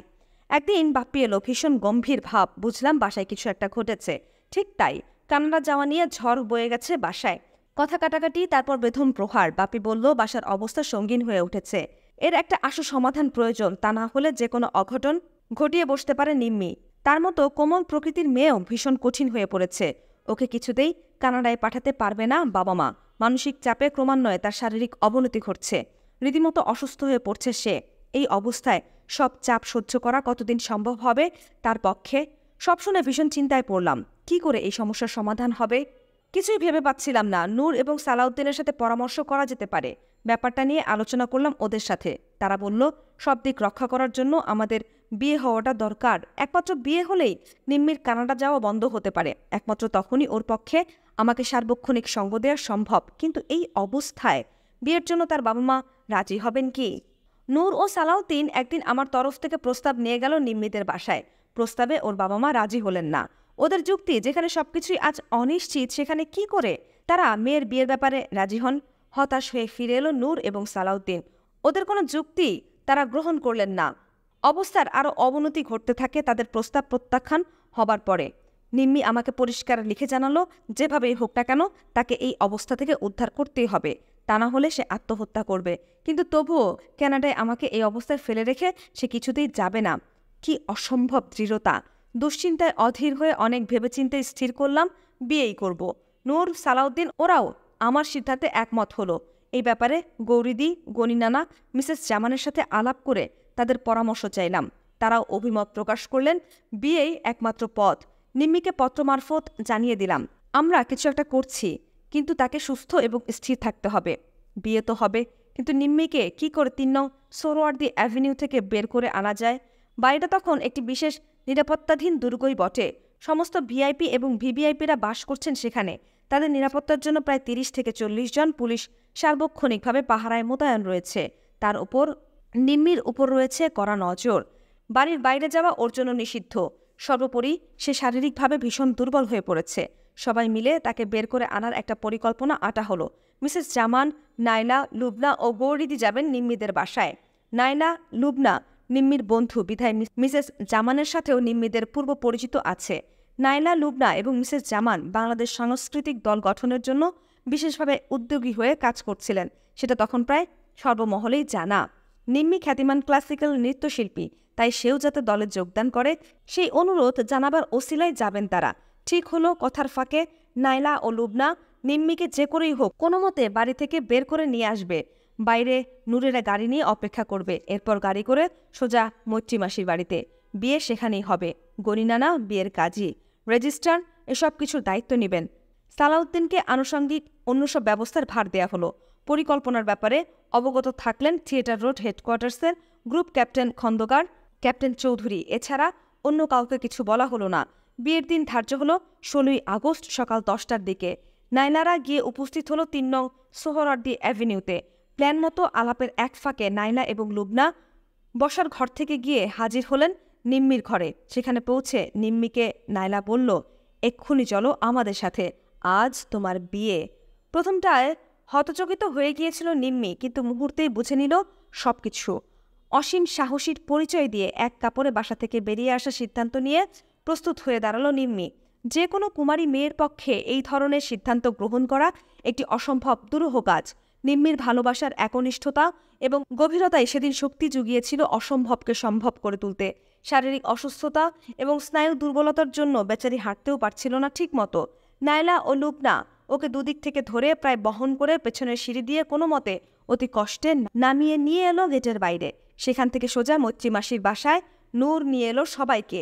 একদিন বাপ্পি এলো ভীষণ গম্ভীর ভাব বুঝলাম বাসায় কিছু একটা ঘটেছে ঠিক তাই কানাডা যাওয়া নিয়ে ঝড় বয়ে গেছে বাসায় কথা কাটাকাটি তারপর বেধম প্রহার বাপি বলল বাসার অবস্থা সঙ্গীন হয়ে উঠেছে এর একটা আশু সমাধান প্রয়োজন তা না হলে যে কোনো অঘটন ঘটিয়ে বসতে পারে নিম্মি তার মতো কোমল প্রকৃতির মেয়েও ভীষণ কঠিন হয়ে পড়েছে ওকে কিছুতেই কানাডায় পাঠাতে পারবে না বাবা মা মানসিক চাপে ক্রমান্বয়ে তার শারীরিক অবনতি ঘটছে রীতিমতো অসুস্থ হয়ে পড়ছে সে এই অবস্থায় সব চাপ সহ্য করা কতদিন সম্ভব হবে তার পক্ষে সব শুনে ভীষণ চিন্তায় পড়লাম কি করে এই সমস্যার সমাধান হবে কিছুই ভেবে পাচ্ছিলাম না নূর এবং সালাউদ্দিনের সাথে পরামর্শ করা যেতে পারে ব্যাপারটা নিয়ে আলোচনা করলাম ওদের সাথে তারা বলল সব দিক রক্ষা করার জন্য আমাদের বিয়ে হওয়াটা দরকার একমাত্র বিয়ে হলেই নিম্মির কানাডা যাওয়া বন্ধ হতে পারে একমাত্র তখনই ওর পক্ষে আমাকে সার্বক্ষণিক সঙ্গ দেওয়া সম্ভব কিন্তু এই অবস্থায় বিয়ের জন্য তার বাবা মা রাজি হবেন কি নূর ও সালাউদ্দিন একদিন আমার তরফ থেকে প্রস্তাব নিয়ে গেল নিম্মিদের বাসায় প্রস্তাবে ওর বাবা মা রাজি হলেন না ওদের যুক্তি যেখানে সবকিছুই আজ অনিশ্চিত সেখানে কি করে তারা মেয়ের বিয়ের ব্যাপারে রাজি হন হতাশ হয়ে ফিরে এলো নূর এবং সালাউদ্দিন ওদের কোনো যুক্তি তারা গ্রহণ করলেন না অবস্থার আরও অবনতি ঘটতে থাকে তাদের প্রস্তাব প্রত্যাখ্যান হবার পরে নিম্মি আমাকে পরিষ্কার লিখে জানালো যেভাবেই হোক না কেন তাকে এই অবস্থা থেকে উদ্ধার করতেই হবে তা না হলে সে আত্মহত্যা করবে কিন্তু তবুও ক্যানাডায় আমাকে এই অবস্থায় ফেলে রেখে সে কিছুতেই যাবে না কি অসম্ভব দৃঢ়তা দুশ্চিন্তায় অধীর হয়ে অনেক ভেবেচিন্তে স্থির করলাম বিয়েই করব। নূর সালাউদ্দিন ওরাও আমার সিদ্ধান্তে একমত হলো এই ব্যাপারে গৌরীদি গণিনানা মিসেস জামানের সাথে আলাপ করে তাদের পরামর্শ চাইলাম তারাও অভিমত প্রকাশ করলেন বিয়েই একমাত্র পথ নিম্মিকে পত্র মারফত জানিয়ে দিলাম আমরা কিছু একটা করছি কিন্তু তাকে সুস্থ এবং স্থির থাকতে হবে বিয়ে তো হবে কিন্তু নিম্মিকে কি করে তিন নং সোরওয়ার্দি অ্যাভিনিউ থেকে বের করে আনা যায় বাড়িটা তখন একটি বিশেষ নিরাপত্তাধীন দুর্গই বটে সমস্ত ভিআইপি এবং ভিভিআইপিরা বাস করছেন সেখানে তাদের নিরাপত্তার জন্য প্রায় তিরিশ থেকে চল্লিশ জন পুলিশ সার্বক্ষণিকভাবে পাহারায় মোতায়েন রয়েছে তার উপর নিম্মির উপর রয়েছে কড়া নজর বাড়ির বাইরে যাওয়া ওর জন্য নিষিদ্ধ সর্বোপরি সে শারীরিকভাবে ভীষণ দুর্বল হয়ে পড়েছে সবাই মিলে তাকে বের করে আনার একটা পরিকল্পনা আটা হলো মিসেস জামান নাইনা লুবনা ও গৌরিদি যাবেন নিম্মিদের বাসায় নাইনা লুবনা নিম্মির বন্ধু বিধায় মিসেস জামানের সাথেও নিম্মিদের পূর্ব পরিচিত আছে নাইলা লুবনা এবং মিসেস জামান বাংলাদেশ সাংস্কৃতিক দল গঠনের জন্য বিশেষভাবে উদ্যোগী হয়ে কাজ করছিলেন সেটা তখন প্রায় সর্বমহলেই জানা নিম্মি খ্যাতিমান ক্লাসিক্যাল নৃত্যশিল্পী তাই সেও যাতে দলে যোগদান করে সেই অনুরোধ জানাবার ওসিলায় যাবেন তারা ঠিক হলো কথার ফাঁকে নাইলা ও লুবনা নিম্মিকে যে করেই হোক কোনো মতে বাড়ি থেকে বের করে নিয়ে আসবে বাইরে নূরেরা গাড়ি নিয়ে অপেক্ষা করবে এরপর গাড়ি করে সোজা মৈত্রী মাসির বাড়িতে বিয়ে সেখানেই হবে গণিনানা বিয়ের কাজী রেজিস্ট্রার এসব কিছুর দায়িত্ব নেবেন সালাউদ্দিনকে আনুষঙ্গিক অন্য সব ব্যবস্থার ভার দেয়া হলো পরিকল্পনার ব্যাপারে অবগত থাকলেন থিয়েটার রোড হেডকোয়ার্টার্সের group captain Khondakar captain Chowdhury এছাড়া অন্য কাউকে কিছু বলা হলো না বিয়ের দিন ধার্য হলো ষোলোই আগস্ট সকাল দশটার দিকে নাইনারা গিয়ে উপস্থিত হলো তিন নং সোহরার্দি অ্যাভিনিউতে প্ল্যান মতো আলাপের এক ফাঁকে নাইলা এবং লুবনা বসার ঘর থেকে গিয়ে হাজির হলেন নিম্মির ঘরে সেখানে পৌঁছে নিম্মিকে নাইলা বলল এক্ষুনি চলো আমাদের সাথে আজ তোমার বিয়ে প্রথমটায় হতচকিত হয়ে গিয়েছিল নিম্মি কিন্তু মুহূর্তেই বুঝে নিল সব কিছু অসীম সাহসীর পরিচয় দিয়ে এক কাপড়ে বাসা থেকে বেরিয়ে আসার সিদ্ধান্ত নিয়ে প্রস্তুত হয়ে দাঁড়ালো নিম্মি যে কোনো কুমারী মেয়ের পক্ষে এই ধরনের সিদ্ধান্ত গ্রহণ করা একটি অসম্ভব দুরূহ কাজ নিম্মির ভালোবাসার একনিষ্ঠতা এবং গভীরতায় সেদিন শক্তি জুগিয়েছিল অসম্ভবকে সম্ভব করে তুলতে শারীরিক অসুস্থতা এবং স্নায়ু দুর্বলতার জন্য বেচারি হাঁটতেও পারছিল না ঠিক মতো নায়লা ও লুবনা ওকে দুদিক থেকে ধরে প্রায় বহন করে পেছনের সিঁড়ি দিয়ে কোনো মতে অতি কষ্টে নামিয়ে নিয়ে এলো গেটের বাইরে সেখান থেকে সোজা মৈত্রী মাসির বাসায় নূর নিয়ে এলো সবাইকে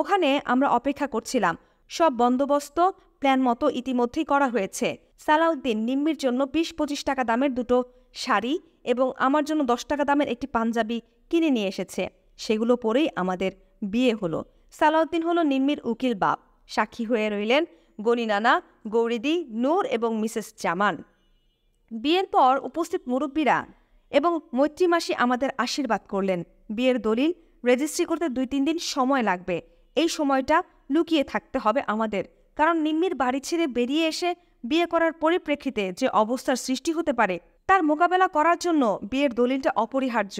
ওখানে আমরা অপেক্ষা করছিলাম সব বন্দোবস্ত প্ল্যান মতো ইতিমধ্যেই করা হয়েছে সালাউদ্দিন নিম্মির জন্য বিশ পঁচিশ টাকা দামের দুটো শাড়ি এবং আমার জন্য দশ টাকা দামের একটি পাঞ্জাবি কিনে নিয়ে এসেছে সেগুলো পরেই আমাদের বিয়ে হলো সালাউদ্দিন হলো নিম্মির উকিল বাপ সাক্ষী হয়ে রইলেন গনি নানা গৌরিদি নূর এবং মিসেস জামান বিয়ের পর উপস্থিত মুরব্বীরা এবং মৈত্রী মাসি আমাদের আশীর্বাদ করলেন বিয়ের দলিল রেজিস্ট্রি করতে দুই তিন দিন সময় লাগবে এই সময়টা লুকিয়ে থাকতে হবে আমাদের কারণ নিম্মির বাড়ি ছেড়ে বেরিয়ে এসে বিয়ে করার পরিপ্রেক্ষিতে যে অবস্থার সৃষ্টি হতে পারে তার মোকাবেলা করার জন্য বিয়ের দলিলটা অপরিহার্য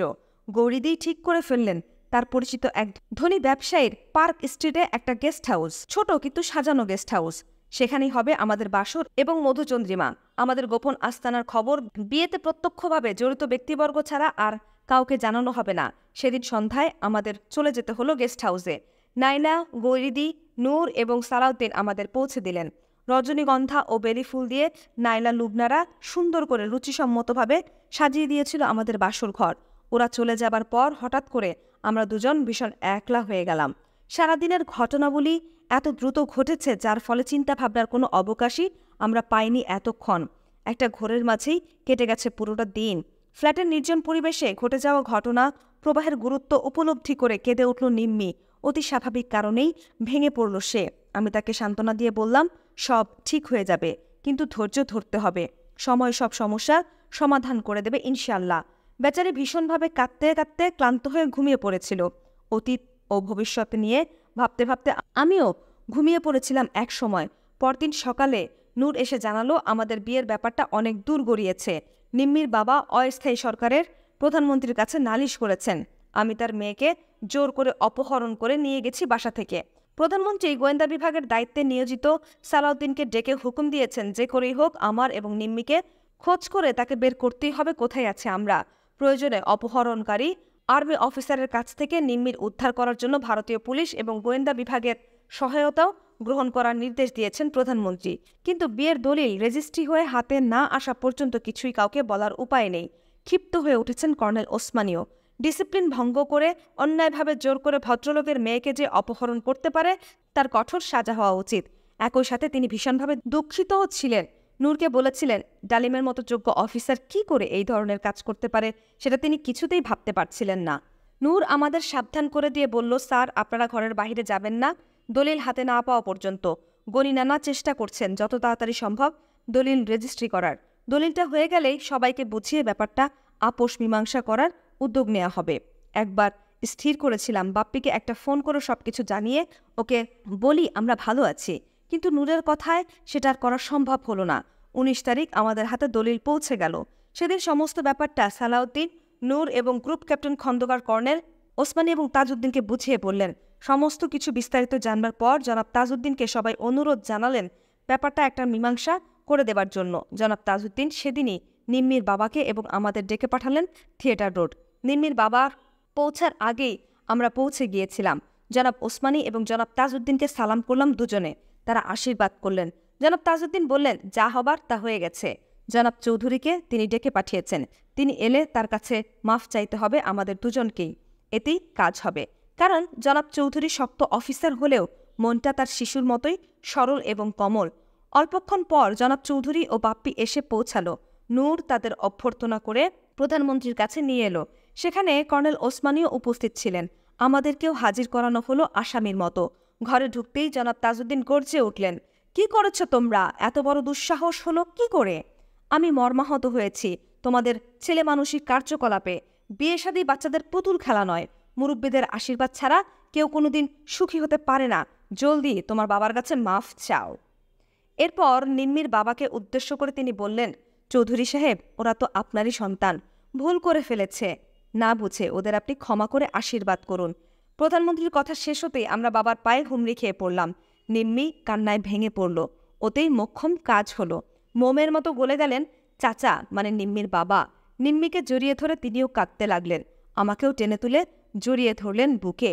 গৌরীদেই ঠিক করে ফেললেন তার পরিচিত এক ধনী ব্যবসায়ীর পার্ক স্ট্রিটে একটা গেস্ট হাউস ছোট কিন্তু সাজানো গেস্ট হাউস সেখানেই হবে আমাদের বাসর এবং মধুচন্দ্রিমা আমাদের গোপন আস্তানার খবর বিয়েতে প্রত্যক্ষভাবে জড়িত ব্যক্তিবর্গ ছাড়া আর কাউকে জানানো হবে না সেদিন সন্ধ্যায় আমাদের চলে যেতে হলো গেস্ট হাউসে নাইলা গৈরিদি নূর এবং সালাউদ্দিন আমাদের পৌঁছে দিলেন রজনীগন্ধা ও বেলি ফুল দিয়ে নাইলা লুবনারা সুন্দর করে রুচিসম্মতভাবে সাজিয়ে দিয়েছিল আমাদের বাসর ঘর ওরা চলে যাবার পর হঠাৎ করে আমরা দুজন ভীষণ একলা হয়ে গেলাম সারাদিনের ঘটনাবলী এত দ্রুত ঘটেছে যার ফলে চিন্তা ভাবনার কোনো অবকাশই আমরা পাইনি এতক্ষণ একটা ঘোরের মাঝেই কেটে গেছে পুরোটা দিন ফ্ল্যাটের নির্জন পরিবেশে ঘটে যাওয়া ঘটনা প্রবাহের গুরুত্ব উপলব্ধি করে কেঁদে উঠল নিম্মি অতি স্বাভাবিক কারণেই ভেঙে পড়ল সে আমি তাকে সান্ত্বনা দিয়ে বললাম সব ঠিক হয়ে যাবে কিন্তু ধৈর্য ধরতে হবে সময় সব সমস্যা সমাধান করে দেবে ইনশাল্লাহ বেচারি ভীষণভাবে কাঁদতে কাঁদতে ক্লান্ত হয়ে ঘুমিয়ে পড়েছিল অতীত ও ভবিষ্যৎ নিয়ে ভাবতে ভাবতে আমিও ঘুমিয়ে পড়েছিলাম এক সময় পরদিন সকালে নূর এসে জানালো আমাদের বিয়ের ব্যাপারটা অনেক দূর গড়িয়েছে নিম্মির বাবা অস্থায়ী সরকারের প্রধানমন্ত্রীর কাছে নালিশ করেছেন আমি তার মেয়েকে জোর করে অপহরণ করে নিয়ে গেছি বাসা থেকে প্রধানমন্ত্রী গোয়েন্দা বিভাগের দায়িত্বে নিয়োজিত সালাউদ্দিনকে ডেকে হুকুম দিয়েছেন যে করেই হোক আমার এবং নিম্মিকে খোঁজ করে তাকে বের করতেই হবে কোথায় আছে আমরা প্রয়োজনে অপহরণকারী আর্মি অফিসারের কাছ থেকে নিম্মির উদ্ধার করার জন্য ভারতীয় পুলিশ এবং গোয়েন্দা বিভাগের সহায়তাও গ্রহণ করার নির্দেশ দিয়েছেন প্রধানমন্ত্রী কিন্তু বিয়ের দলিল রেজিস্ট্রি হয়ে হাতে না আসা পর্যন্ত কিছুই কাউকে বলার উপায় নেই ক্ষিপ্ত হয়ে উঠেছেন কর্নেল ওসমানীয় ডিসিপ্লিন ভঙ্গ করে অন্যায়ভাবে জোর করে ভদ্রলোকের মেয়েকে যে অপহরণ করতে পারে তার কঠোর সাজা হওয়া উচিত একই সাথে তিনি ভীষণভাবে দুঃখিতও ছিলেন নূরকে বলেছিলেন ডালিমের মতো যোগ্য অফিসার কি করে এই ধরনের কাজ করতে পারে সেটা তিনি কিছুতেই ভাবতে পারছিলেন না নূর আমাদের সাবধান করে দিয়ে বলল স্যার আপনারা ঘরের বাহিরে যাবেন না দলিল হাতে না পাওয়া পর্যন্ত গণি নানা চেষ্টা করছেন যত তাড়াতাড়ি সম্ভব দলিল রেজিস্ট্রি করার দলিলটা হয়ে গেলেই সবাইকে বুঝিয়ে ব্যাপারটা আপোষ মীমাংসা করার উদ্যোগ নেওয়া হবে একবার স্থির করেছিলাম বাপ্পিকে একটা ফোন করে সব কিছু জানিয়ে ওকে বলি আমরা ভালো আছি কিন্তু নূরের কথায় সেটা আর করা সম্ভব হলো না উনিশ তারিখ আমাদের হাতে দলিল পৌঁছে গেল সেদিন সমস্ত ব্যাপারটা সালাউদ্দিন নূর এবং group captain Khondakar colonel Osmani এবং তাজউদ্দিনকে বুঝিয়ে বললেন সমস্ত কিছু বিস্তারিত জানবার পর জনাব তাজউদ্দিনকে সবাই অনুরোধ জানালেন ব্যাপারটা একটা মীমাংসা করে দেবার জন্য জনাব তাজউদ্দিন সেদিনই নিম্মির বাবাকে এবং আমাদের ডেকে পাঠালেন থিয়েটার রোড নিম্মির বাবা পৌঁছার আগেই আমরা পৌঁছে গিয়েছিলাম জনাব ওসমানী এবং জনাব তাজউদ্দিনকে সালাম করলাম দুজনে তারা আশীর্বাদ করলেন জনাব তাজউদ্দিন বললেন যা হবার তা হয়ে গেছে জনাব চৌধুরীকে তিনি ডেকে পাঠিয়েছেন তিনি এলে তার কাছে মাফ চাইতে হবে আমাদের দুজনকেই এতেই কাজ হবে কারণ জনাব চৌধুরী শক্ত অফিসার হলেও মনটা তার শিশুর মতোই সরল এবং কমল অল্পক্ষণ পর জনাব চৌধুরী ও বাপ্পি এসে পৌঁছালো নূর তাদের অভ্যর্থনা করে প্রধানমন্ত্রীর কাছে নিয়ে এলো সেখানে কর্নেল ওসমানীও উপস্থিত ছিলেন আমাদেরকেও হাজির করানো হলো আসামির মতো ঘরে ঢুকতেই জনাব তাজউদ্দিন গর্জে উঠলেন কি করেছ তোমরা এত বড় দুঃসাহস হলো কি করে আমি মর্মাহত হয়েছি তোমাদের ছেলে মানসিক কার্যকলাপে বিয়ে বাচ্চাদের পুতুল খেলা নয় মুরব্বীদের আশীর্বাদ ছাড়া কেউ কোনোদিন সুখী হতে পারে না জলদি তোমার বাবার কাছে মাফ চাও এরপর নিম্মির বাবাকে উদ্দেশ্য করে তিনি বললেন চৌধুরী সাহেব ওরা তো আপনারই সন্তান ভুল করে ফেলেছে না বুঝে ওদের আপনি ক্ষমা করে আশীর্বাদ করুন প্রধানমন্ত্রীর কথা শেষ হতেই আমরা বাবার পায়ে হুমড়ি খেয়ে পড়লাম নিম্মি কান্নায় ভেঙে পড়ল ওতেই মক্ষম কাজ হলো মোমের মতো গলে গেলেন চাচা মানে নিম্মির বাবা নিম্মিকে জড়িয়ে ধরে তিনিও কাঁদতে লাগলেন আমাকেও টেনে তুলে জড়িয়ে ধরলেন বুকে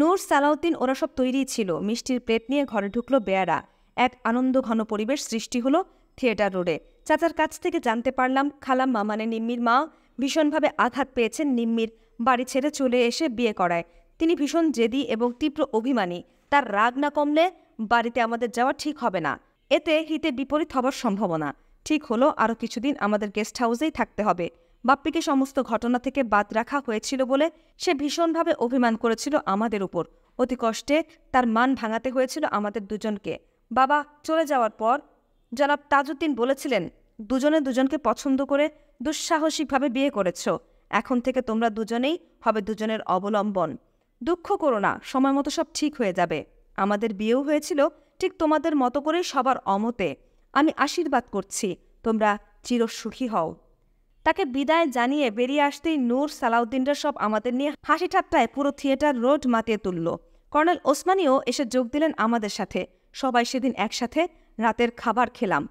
নূর সালাউদ্দিন ওরা সব তৈরিই ছিল মিষ্টির প্লেট নিয়ে ঘরে ঢুকলো বেয়ারা এক আনন্দ ঘন পরিবেশ সৃষ্টি হলো থিয়েটার রোডে চাচার কাছ থেকে জানতে পারলাম খালাম মামানে নিম্মির মা ভীষণভাবে আঘাত পেয়েছেন নিম্মির বাড়ি ছেড়ে চলে এসে বিয়ে করায় তিনি ভীষণ জেদি এবং তীব্র অভিমানী তার রাগ না কমলে বাড়িতে আমাদের যাওয়া ঠিক হবে না এতে হিতে বিপরীত হবার সম্ভাবনা ঠিক হলো আরও কিছুদিন আমাদের গেস্ট হাউসেই থাকতে হবে বাপ্পিকে সমস্ত ঘটনা থেকে বাদ রাখা হয়েছিল বলে সে ভীষণভাবে অভিমান করেছিল আমাদের উপর অতি কষ্টে তার মান ভাঙাতে হয়েছিল আমাদের দুজনকে বাবা চলে যাওয়ার পর জনাব তাজউদ্দিন বলেছিলেন দুজনে দুজনকে পছন্দ করে দুঃসাহসিকভাবে বিয়ে করেছ এখন থেকে তোমরা দুজনেই হবে দুজনের অবলম্বন দুঃখ করো না সময় মতো সব ঠিক হয়ে যাবে আমাদের বিয়েও হয়েছিল ঠিক তোমাদের মতো করে সবার অমতে আমি আশীর্বাদ করছি তোমরা চিরসুখী হও তাকে বিদায় জানিয়ে বেরিয়ে আসতেই নূর সালাউদ্দিনরা সব আমাদের নিয়ে হাসি ঠাট্টায় পুরো থিয়েটার রোড মাতিয়ে তুলল কর্নেল ওসমানীও এসে যোগ দিলেন আমাদের সাথে সবাই সেদিন একসাথে রাতের খাবার খেলাম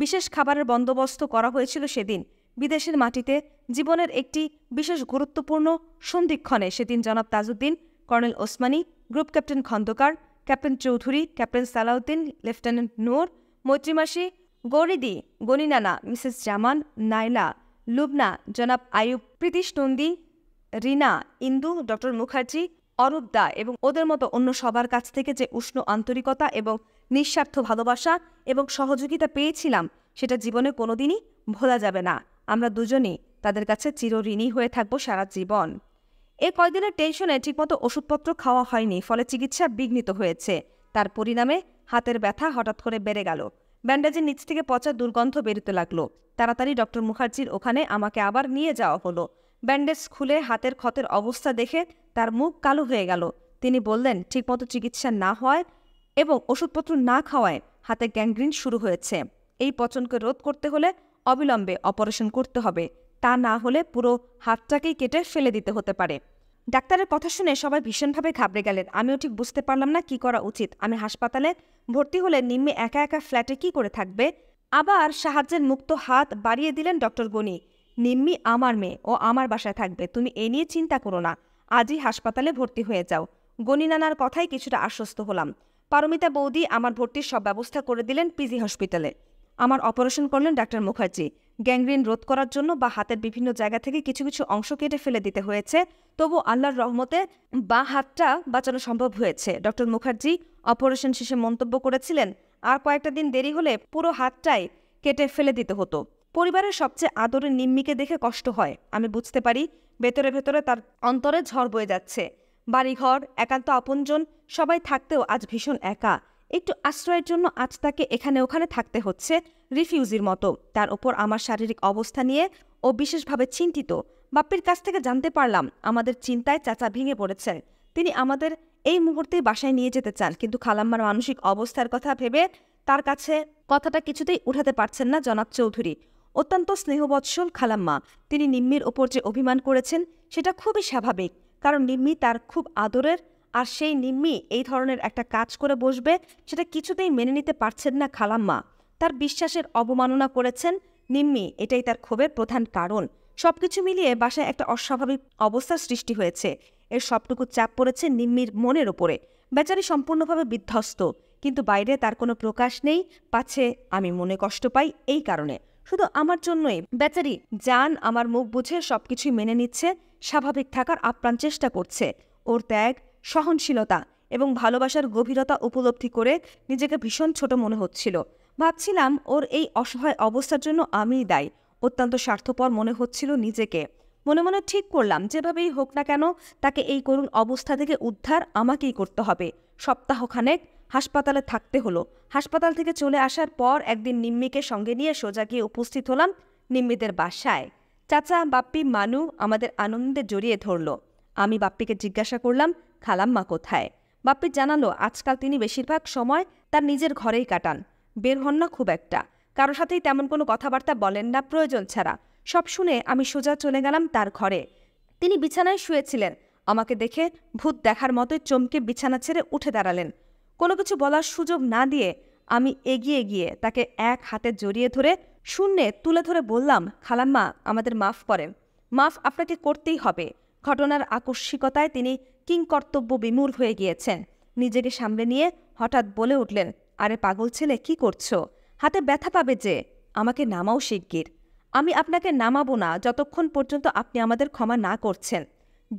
বিশেষ খাবারের বন্দোবস্ত করা হয়েছিল সেদিন বিদেশের মাটিতে জীবনের একটি বিশেষ গুরুত্বপূর্ণ সন্ধিক্ষণে সেদিন জনাব Tajuddin colonel Osmani group captain Khondakar captain Chowdhury captain Salauddin lieutenant Nur মৈত্রীমাসি গৌরিদি গণিনানা মিসেস জামান নাইলা লুবনা জনাব আয়ুব প্রীতিশ নন্দী রিনা ইন্দু ডক্টর মুখার্জি অরূপ দা এবং ওদের মতো অন্য সবার কাছ থেকে যে উষ্ণ আন্তরিকতা এবং নিঃস্বার্থ ভালোবাসা এবং সহযোগিতা পেয়েছিলাম সেটা জীবনে কোনোদিনই ভোলা যাবে না আমরা দুজনেই তাদের কাছে চিরঋণী হয়ে থাকব সারা জীবন এ কয়দিনের টেনশনে ঠিকমতো ওষুধপত্র খাওয়া হয়নি ফলে চিকিৎসা বিঘ্নিত হয়েছে তার পরিণামে হাতের ব্যথা হঠাৎ করে বেড়ে গেল ব্যান্ডেজের নিচ থেকে পচা দুর্গন্ধ বেরোতে লাগলো তাড়াতাড়ি ডক্টর মুখার্জির ওখানে আমাকে আবার নিয়ে যাওয়া হলো ব্যান্ডেজ খুলে হাতের ক্ষতের অবস্থা দেখে তার মুখ কালো হয়ে গেল তিনি বললেন ঠিকমতো চিকিৎসা না হয় এবং ওষুধপত্র না খাওয়ায় হাতে গ্যাংগ্রিন শুরু হয়েছে এই পচনকে রোধ করতে হলে অবিলম্বে অপারেশন করতে হবে তা না হলে পুরো হাতটাকেই কেটে ফেলে দিতে হতে পারে ডাক্তারের কথা শুনে সবাই ভীষণভাবে ঘাবড়ে গেলেন আমিও ঠিক বুঝতে পারলাম না কি করা উচিত আমি হাসপাতালে ভর্তি হলে নিম্নে একা একা ফ্ল্যাটে কি করে থাকবে আবার সাহায্যের মুক্ত হাত বাড়িয়ে দিলেন ডক্টর গনি নিম্মি আমার মেয়ে ও আমার বাসায় থাকবে তুমি এ নিয়ে চিন্তা করো না আজই হাসপাতালে ভর্তি হয়ে যাও গনি নানার কথাই কিছুটা আশ্বস্ত হলাম পারমিতা বৌদি আমার ভর্তির সব ব্যবস্থা করে দিলেন পিজি হসপিটালে আমার অপারেশন করলেন ডাক্তার মুখার্জি গ্যাংগ্রিন রোধ করার জন্য বা হাতের বিভিন্ন জায়গা থেকে কিছু কিছু অংশ কেটে ফেলে দিতে হয়েছে তবু আল্লাহর রহমতে বা হাতটা বাঁচানো সম্ভব হয়েছে ডক্টর মুখার্জি অপারেশন শেষে মন্তব্য করেছিলেন আর কয়েকটা দিন দেরি হলে পুরো হাতটাই কেটে ফেলে দিতে হতো পরিবারের সবচেয়ে আদরের নিম্মিকে দেখে কষ্ট হয় আমি বুঝতে পারি ভেতরে ভেতরে তার অন্তরে ঝড় বয়ে যাচ্ছে বাড়িঘর একান্ত আপনজন সবাই থাকতেও আজ ভীষণ একা একটু আশ্রয়ের জন্য আজ তাকে এখানে ওখানে থাকতে হচ্ছে রিফিউজির মতো তার ওপর আমার শারীরিক অবস্থা নিয়ে ও বিশেষভাবে চিন্তিত বাপ্পির কাছ থেকে জানতে পারলাম আমাদের চিন্তায় চাচা ভেঙে পড়েছে তিনি আমাদের এই মুহূর্তে বাসায় নিয়ে যেতে চান কিন্তু খালাম্মার মানসিক অবস্থার কথা ভেবে তার কাছে কথাটা কিছুতেই উঠাতে পারছেন না জনাব চৌধুরী অত্যন্ত স্নেহবৎসল খালাম্মা তিনি নিম্মির ওপর যে অভিমান করেছেন সেটা খুবই স্বাভাবিক কারণ নিম্মি তার খুব আদরের আর সেই নিম্মি এই ধরনের একটা কাজ করে বসবে সেটা কিছুতেই মেনে নিতে পারছেন না খালাম্মা তার বিশ্বাসের অবমাননা করেছেন নিম্মি এটাই তার ক্ষোভের প্রধান কারণ সব কিছু মিলিয়ে বাসায় একটা অস্বাভাবিক অবস্থার সৃষ্টি হয়েছে এর সবটুকু চাপ পড়েছে নিম্মির মনের ওপরে বেচারি সম্পূর্ণভাবে বিধ্বস্ত কিন্তু বাইরে তার কোনো প্রকাশ নেই পাছে আমি মনে কষ্ট পাই এই কারণে শুধু আমার জন্যই বেচারি জান আমার মুখ বুঝে সব কিছুই মেনে নিচ্ছে স্বাভাবিক থাকার আপ্রাণ চেষ্টা করছে ওর ত্যাগ সহনশীলতা এবং ভালোবাসার গভীরতা উপলব্ধি করে নিজেকে ভীষণ ছোট মনে হচ্ছিল ভাবছিলাম ওর এই অসহায় অবস্থার জন্য আমিই দায়ী অত্যন্ত স্বার্থপর মনে হচ্ছিল নিজেকে মনে মনে ঠিক করলাম যেভাবেই হোক না কেন তাকে এই করুণ অবস্থা থেকে উদ্ধার আমাকেই করতে হবে সপ্তাহখানেক হাসপাতালে থাকতে হলো হাসপাতাল থেকে চলে আসার পর একদিন নিম্মিকে সঙ্গে নিয়ে সোজা গিয়ে উপস্থিত হলাম নিম্মিদের বাসায় চাচা বাপ্পি মানু আমাদের আনন্দে জড়িয়ে ধরল আমি বাপ্পিকে জিজ্ঞাসা করলাম খালাম্মা কোথায় বাপ্পি জানালো আজকাল তিনি বেশিরভাগ সময় তার নিজের ঘরেই কাটান বের হন না খুব একটা কারো সাথেই তেমন কোনো কথাবার্তা বলেন না প্রয়োজন ছাড়া সব শুনে আমি সোজা চলে গেলাম তার ঘরে তিনি বিছানায় শুয়েছিলেন আমাকে দেখে ভূত দেখার মতো চমকে বিছানা ছেড়ে উঠে দাঁড়ালেন কোনো কিছু বলার সুযোগ না দিয়ে আমি এগিয়ে গিয়ে তাকে এক হাতে জড়িয়ে ধরে শূন্যে তুলে ধরে বললাম খালাম্মা আমাদের মাফ করেন মাফ আপনাকে করতেই হবে ঘটনার আকস্মিকতায় তিনি কিংকর্তব্য বিমূল হয়ে গিয়েছেন নিজেকে সামলে নিয়ে হঠাৎ বলে উঠলেন আরে পাগল ছেলে কি করছো হাতে ব্যথা পাবে যে আমাকে নামাও শিগগির আমি আপনাকে নামাবো না যতক্ষণ পর্যন্ত আপনি আমাদের ক্ষমা না করছেন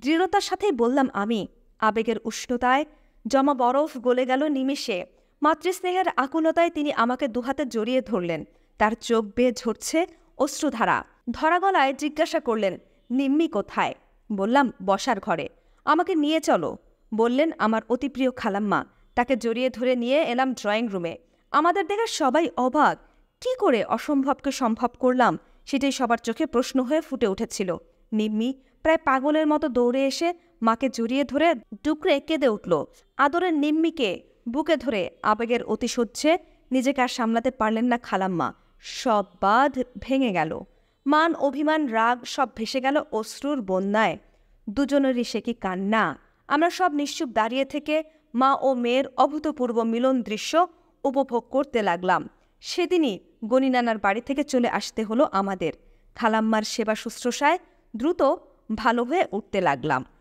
দৃঢ়তার সাথেই বললাম আমি আবেগের উষ্ণতায় জমা বরফ গলে গেল নিমেষে মাতৃস্নেহের আকুলতায় তিনি আমাকে দুহাতে জড়িয়ে ধরলেন তার চোখ বেয়ে ঝরছে অশ্রুধারা ধরা গলায় জিজ্ঞাসা করলেন নিম্মি কোথায় বললাম বসার ঘরে আমাকে নিয়ে চলো বললেন আমার অতি প্রিয় খালাম্মা তাকে জড়িয়ে ধরে নিয়ে এলাম ড্রয়িং রুমে আমাদের দেখা সবাই অবাক কি করে অসম্ভবকে সম্ভব করলাম সেটাই সবার চোখে প্রশ্ন হয়ে ফুটে উঠেছিল নিম্মি প্রায় পাগলের মতো দৌড়ে এসে মাকে জড়িয়ে ধরে ডুকরে কেঁদে উঠল আদরের নিম্মিকে বুকে ধরে আবেগের অতিশয্যে নিজেকে আর সামলাতে পারলেন না খালাম্মা সব বাঁধ ভেঙে গেল মান অভিমান রাগ সব ভেসে গেল অশ্রুর বন্যায় দুজনেরই সে কি কান্না আমরা সব নিশ্চুপ দাঁড়িয়ে থেকে মা ও মেয়ের অভূতপূর্ব মিলন দৃশ্য উপভোগ করতে লাগলাম সেদিনই গণিনানার বাড়ি থেকে চলে আসতে হলো আমাদের খালাম্মার সেবা শুশ্রূষায় দ্রুত ভালো হয়ে উঠতে লাগলাম